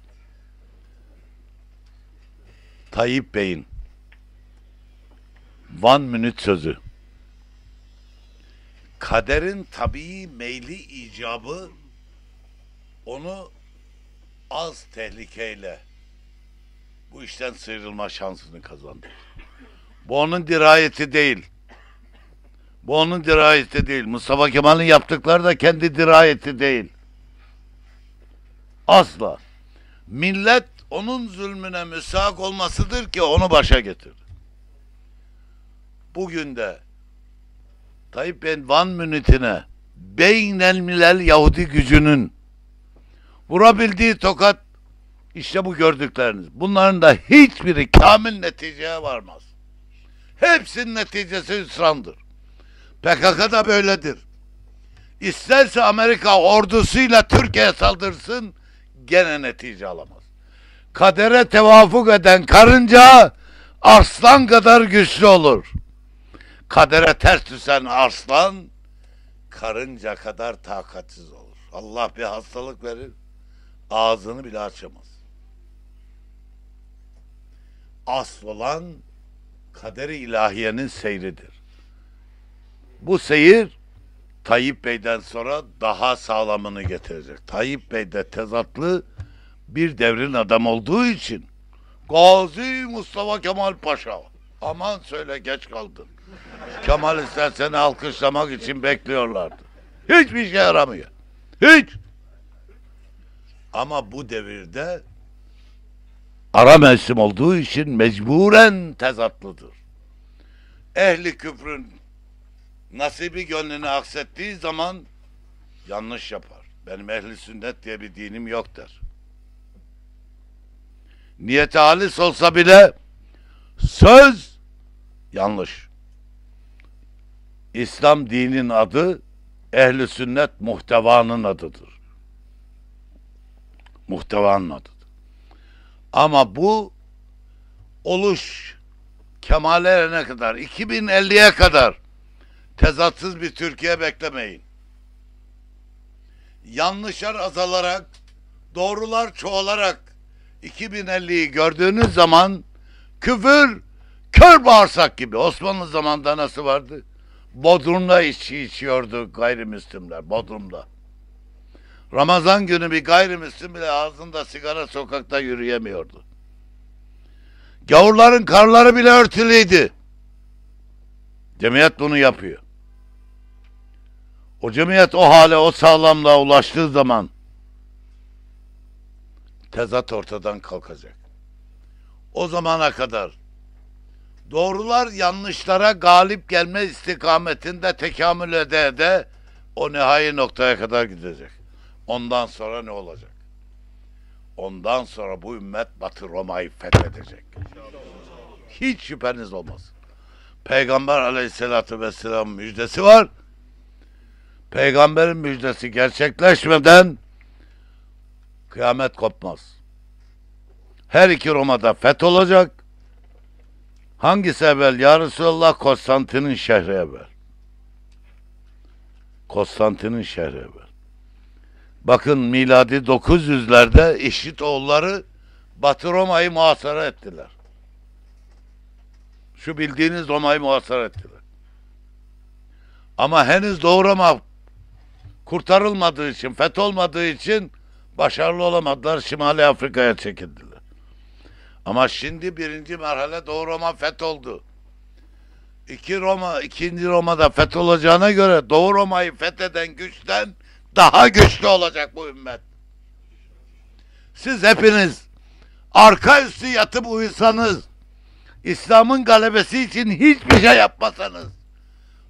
Tayyip Bey'in One Minute sözü. Kaderin tabii meyli icabı onu az tehlikeyle bu işten sıyrılma şansını kazandı. Bu onun dirayeti değil. Bu onun dirayeti değil. Mustafa Kemal'in yaptıkları da kendi dirayeti değil. Asla. Millet onun zulmüne müsaak olmasıdır ki onu başa getir. Bugün de Tayyip Ben Van Münit'ine beyinel milel Yahudi gücünün Vurabildiği tokat işte bu gördükleriniz. Bunların da hiçbiri kamil neticeye varmaz. Hepsinin neticesi hüsrandır. PKK da böyledir. İsterse Amerika ordusuyla Türkiye'ye saldırsın gene netice alamaz. Kadere tevafuk eden karınca aslan kadar güçlü olur. Kadere ters düşen arslan karınca kadar takatsiz olur. Allah bir hastalık verir ağzını bile açamaz. Asıl olan kaderi ilahiyenin seyridir. Bu seyir Tayyip Bey'den sonra daha sağlamını getirecek. Tayyip Bey de tezatlı bir devrin adam olduğu için Gazi Mustafa Kemal Paşa aman söyle geç kaldın. Kemal istersen alkışlamak için bekliyorlardı. Hiçbir şey yaramıyor. Hiç. Ama bu devirde ara mevsim olduğu için mecburen tezatlıdır. Ehli küfrün nasibi gönlünü aksettiği zaman yanlış yapar. Benim ehli sünnet diye bir dinim yok der. Niyeti halis olsa bile söz yanlış. İslam dininin adı ehli sünnet muhtevanın adıdır. Muhteva anladı. Ama bu oluş kemale erene kadar, 2050'ye kadar tezatsız bir Türkiye beklemeyin. Yanlışlar azalarak, doğrular çoğalarak 2050'yi gördüğünüz zaman küfür kör bağırsak gibi. Osmanlı zamanında nasıl vardı? Bodrum'da içki içiyordu gayrimüslimler, Bodrum'da. Ramazan günü bir gayrimüslim bile ağzında sigara sokakta yürüyemiyordu. Gavurların karları bile örtülüydü. Cemiyet bunu yapıyor. O cemiyet o hale, o sağlamlığa ulaştığı zaman tezat ortadan kalkacak. O zamana kadar doğrular yanlışlara galip gelme istikametinde tekamül ede ede o nihai noktaya kadar gidecek. Ondan sonra ne olacak? Ondan sonra bu ümmet Batı Roma'yı fethedecek. Hiç şüpheniz olmaz. Peygamber aleyhissalatü vesselam müjdesi var. Peygamberin müjdesi gerçekleşmeden kıyamet kopmaz. Her iki Roma'da feth olacak. Hangisi evvel? Ya Resulallah Konstantin'in şehri evvel. Konstantin'in şehri evvel. Bakın miladi 900'lerde eşit oğulları Batı Roma'yı muhasara ettiler. Şu bildiğiniz Roma'yı muhasara ettiler. Ama henüz Doğu Roma kurtarılmadığı için, feth olmadığı için başarılı olamadılar. Şimali Afrika'ya çekildiler. Ama şimdi birinci merhale Doğu Roma fetholdu. İki Roma, ikinci Roma'da fetholacağına göre Doğu Roma'yı fetheden güçten daha güçlü olacak bu ümmet. Siz hepiniz arka üstü yatıp uyusanız, İslam'ın galebesi için hiçbir şey yapmasanız,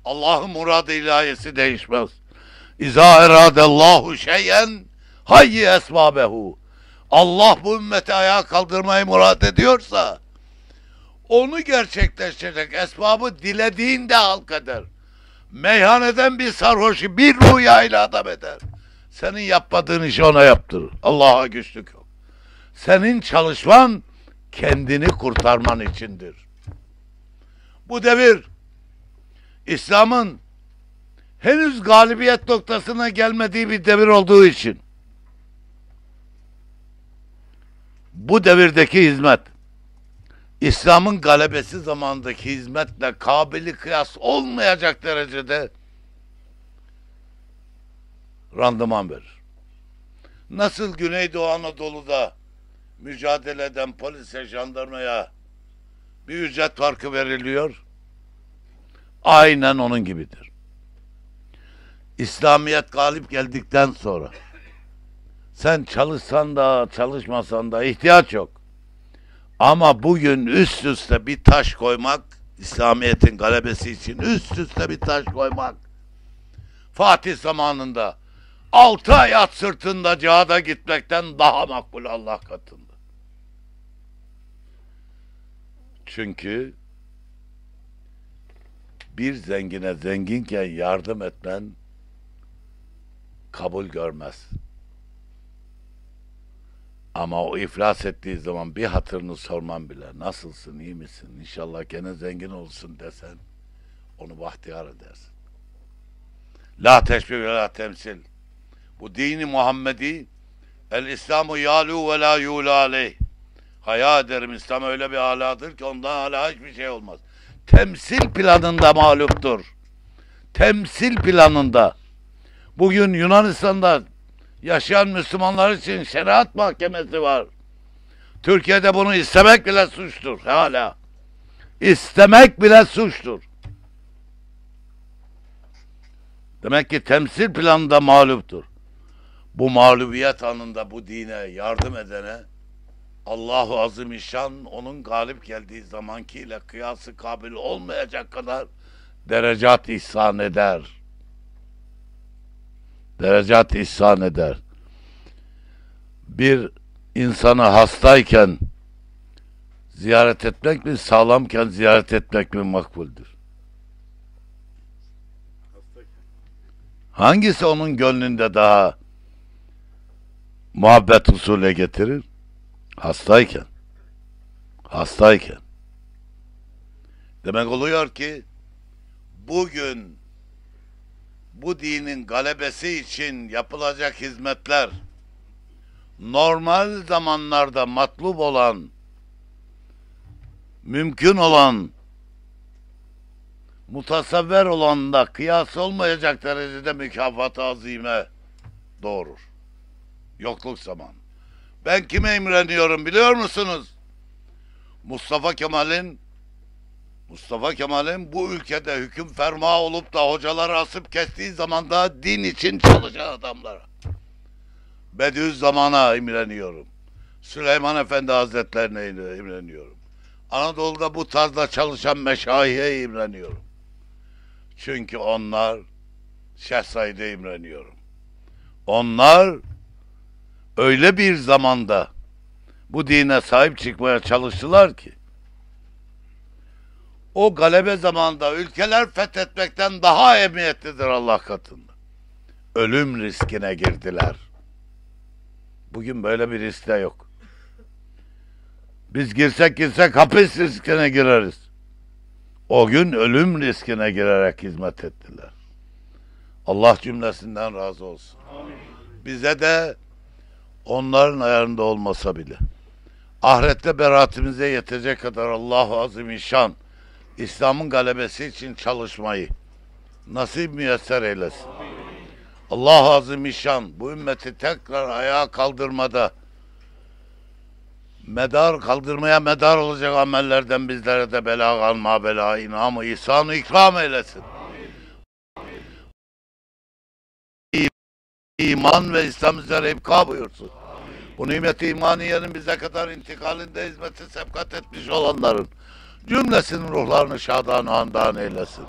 Allah'ın muradı ilahisi değişmez. İza eradellahu şeyen hayyi esbabehu. Allah bu ümmeti ayağa kaldırmayı murat ediyorsa, onu gerçekleştirecek esbabı dilediğinde halk eder meyhaneden bir sarhoşu bir rüyayla adam eder. Senin yapmadığın işi ona yaptırır. Allah'a güçlük yok. Senin çalışman kendini kurtarman içindir. Bu devir İslam'ın henüz galibiyet noktasına gelmediği bir devir olduğu için bu devirdeki hizmet İslam'ın galebesi zamandaki hizmetle kabili kıyas olmayacak derecede randıman verir. Nasıl Güneydoğu Anadolu'da mücadele eden polise, jandarmaya bir ücret farkı veriliyor? Aynen onun gibidir. İslamiyet galip geldikten sonra sen çalışsan da çalışmasan da ihtiyaç yok. Ama bugün üst üste bir taş koymak İslamiyet'in galebesi için üst üste bir taş koymak Fatih zamanında altı ay at sırtında cihada gitmekten daha makbul Allah katında. Çünkü bir zengine zenginken yardım etmen kabul görmez. Ama o iflas ettiği zaman bir hatırını sorman bile nasılsın, iyi misin, inşallah gene zengin olsun desen onu bahtiyar edersin. La teşbih ve la temsil. Bu dini Muhammedi el İslamu yalu ve la yula aleyh. Haya ederim İslam öyle bir aladır ki ondan hala hiçbir şey olmaz. Temsil planında mağluptur. Temsil planında. Bugün Yunanistan'da yaşayan Müslümanlar için şeriat mahkemesi var. Türkiye'de bunu istemek bile suçtur hala. İstemek bile suçtur. Demek ki temsil planında mağluptur. Bu mağlubiyet anında bu dine yardım edene Allahu Azim işan onun galip geldiği zamankiyle kıyası kabil olmayacak kadar derecat ihsan eder.'' derecat ihsan eder. Bir insanı hastayken ziyaret etmek mi, sağlamken ziyaret etmek mi makbuldür? Hangisi onun gönlünde daha muhabbet usule getirir? Hastayken. Hastayken. Demek oluyor ki bugün bu dinin galebesi için yapılacak hizmetler normal zamanlarda matlub olan mümkün olan mutasavver olan da kıyas olmayacak derecede mükafat azime doğurur. Yokluk zaman. Ben kime imreniyorum biliyor musunuz? Mustafa Kemal'in Mustafa Kemal'in bu ülkede hüküm ferma olup da hocaları asıp kestiği zaman da din için çalışan adamlara Bediüzzaman'a imreniyorum. Süleyman Efendi Hazretlerine imreniyorum. Anadolu'da bu tarzda çalışan meşayihe imreniyorum. Çünkü onlar Şeyh imreniyorum. Onlar öyle bir zamanda bu dine sahip çıkmaya çalıştılar ki o galebe zamanında ülkeler fethetmekten daha emniyetlidir Allah katında. Ölüm riskine girdiler. Bugün böyle bir risk de yok. Biz girsek girsek hapis riskine gireriz. O gün ölüm riskine girerek hizmet ettiler. Allah cümlesinden razı olsun. Bize de onların ayarında olmasa bile ahirette beraatimize yetecek kadar Allah azim Azimüşşan İslam'ın galebesi için çalışmayı nasip müyesser eylesin. Allah azimişan bu ümmeti tekrar ayağa kaldırmada medar kaldırmaya medar olacak amellerden bizlere de bela kalma bela inamı ihsanı ikram eylesin. İman ve İslam üzere ibka buyursun. Bu nimeti imaniyenin bize kadar intikalinde hizmeti sebkat etmiş olanların cümlesinin ruhlarını şadan andan eylesin.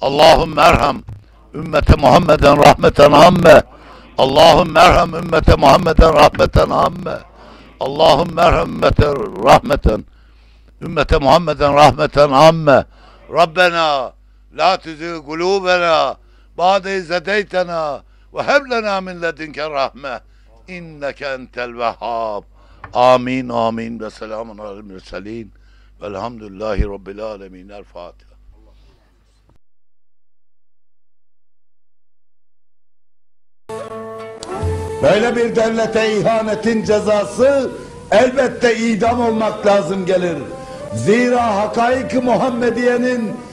Allahum merham ümmete Muhammeden rahmeten amme. Allahum merham ümmete Muhammeden rahmeten amme. Allahum merham ümmete rahmeten ümmete Muhammeden rahmeten amme. Rabbena la tuzigh kulubena ba'de iz hedeytena ve heb lena min ledunke rahme inneke entel vehhab. Amin amin ve selamun alel mürselin. Velhamdülillahi Rabbil Alemin. El Fatiha. Böyle bir devlete ihanetin cezası elbette idam olmak lazım gelir. Zira hakaik Muhammediye'nin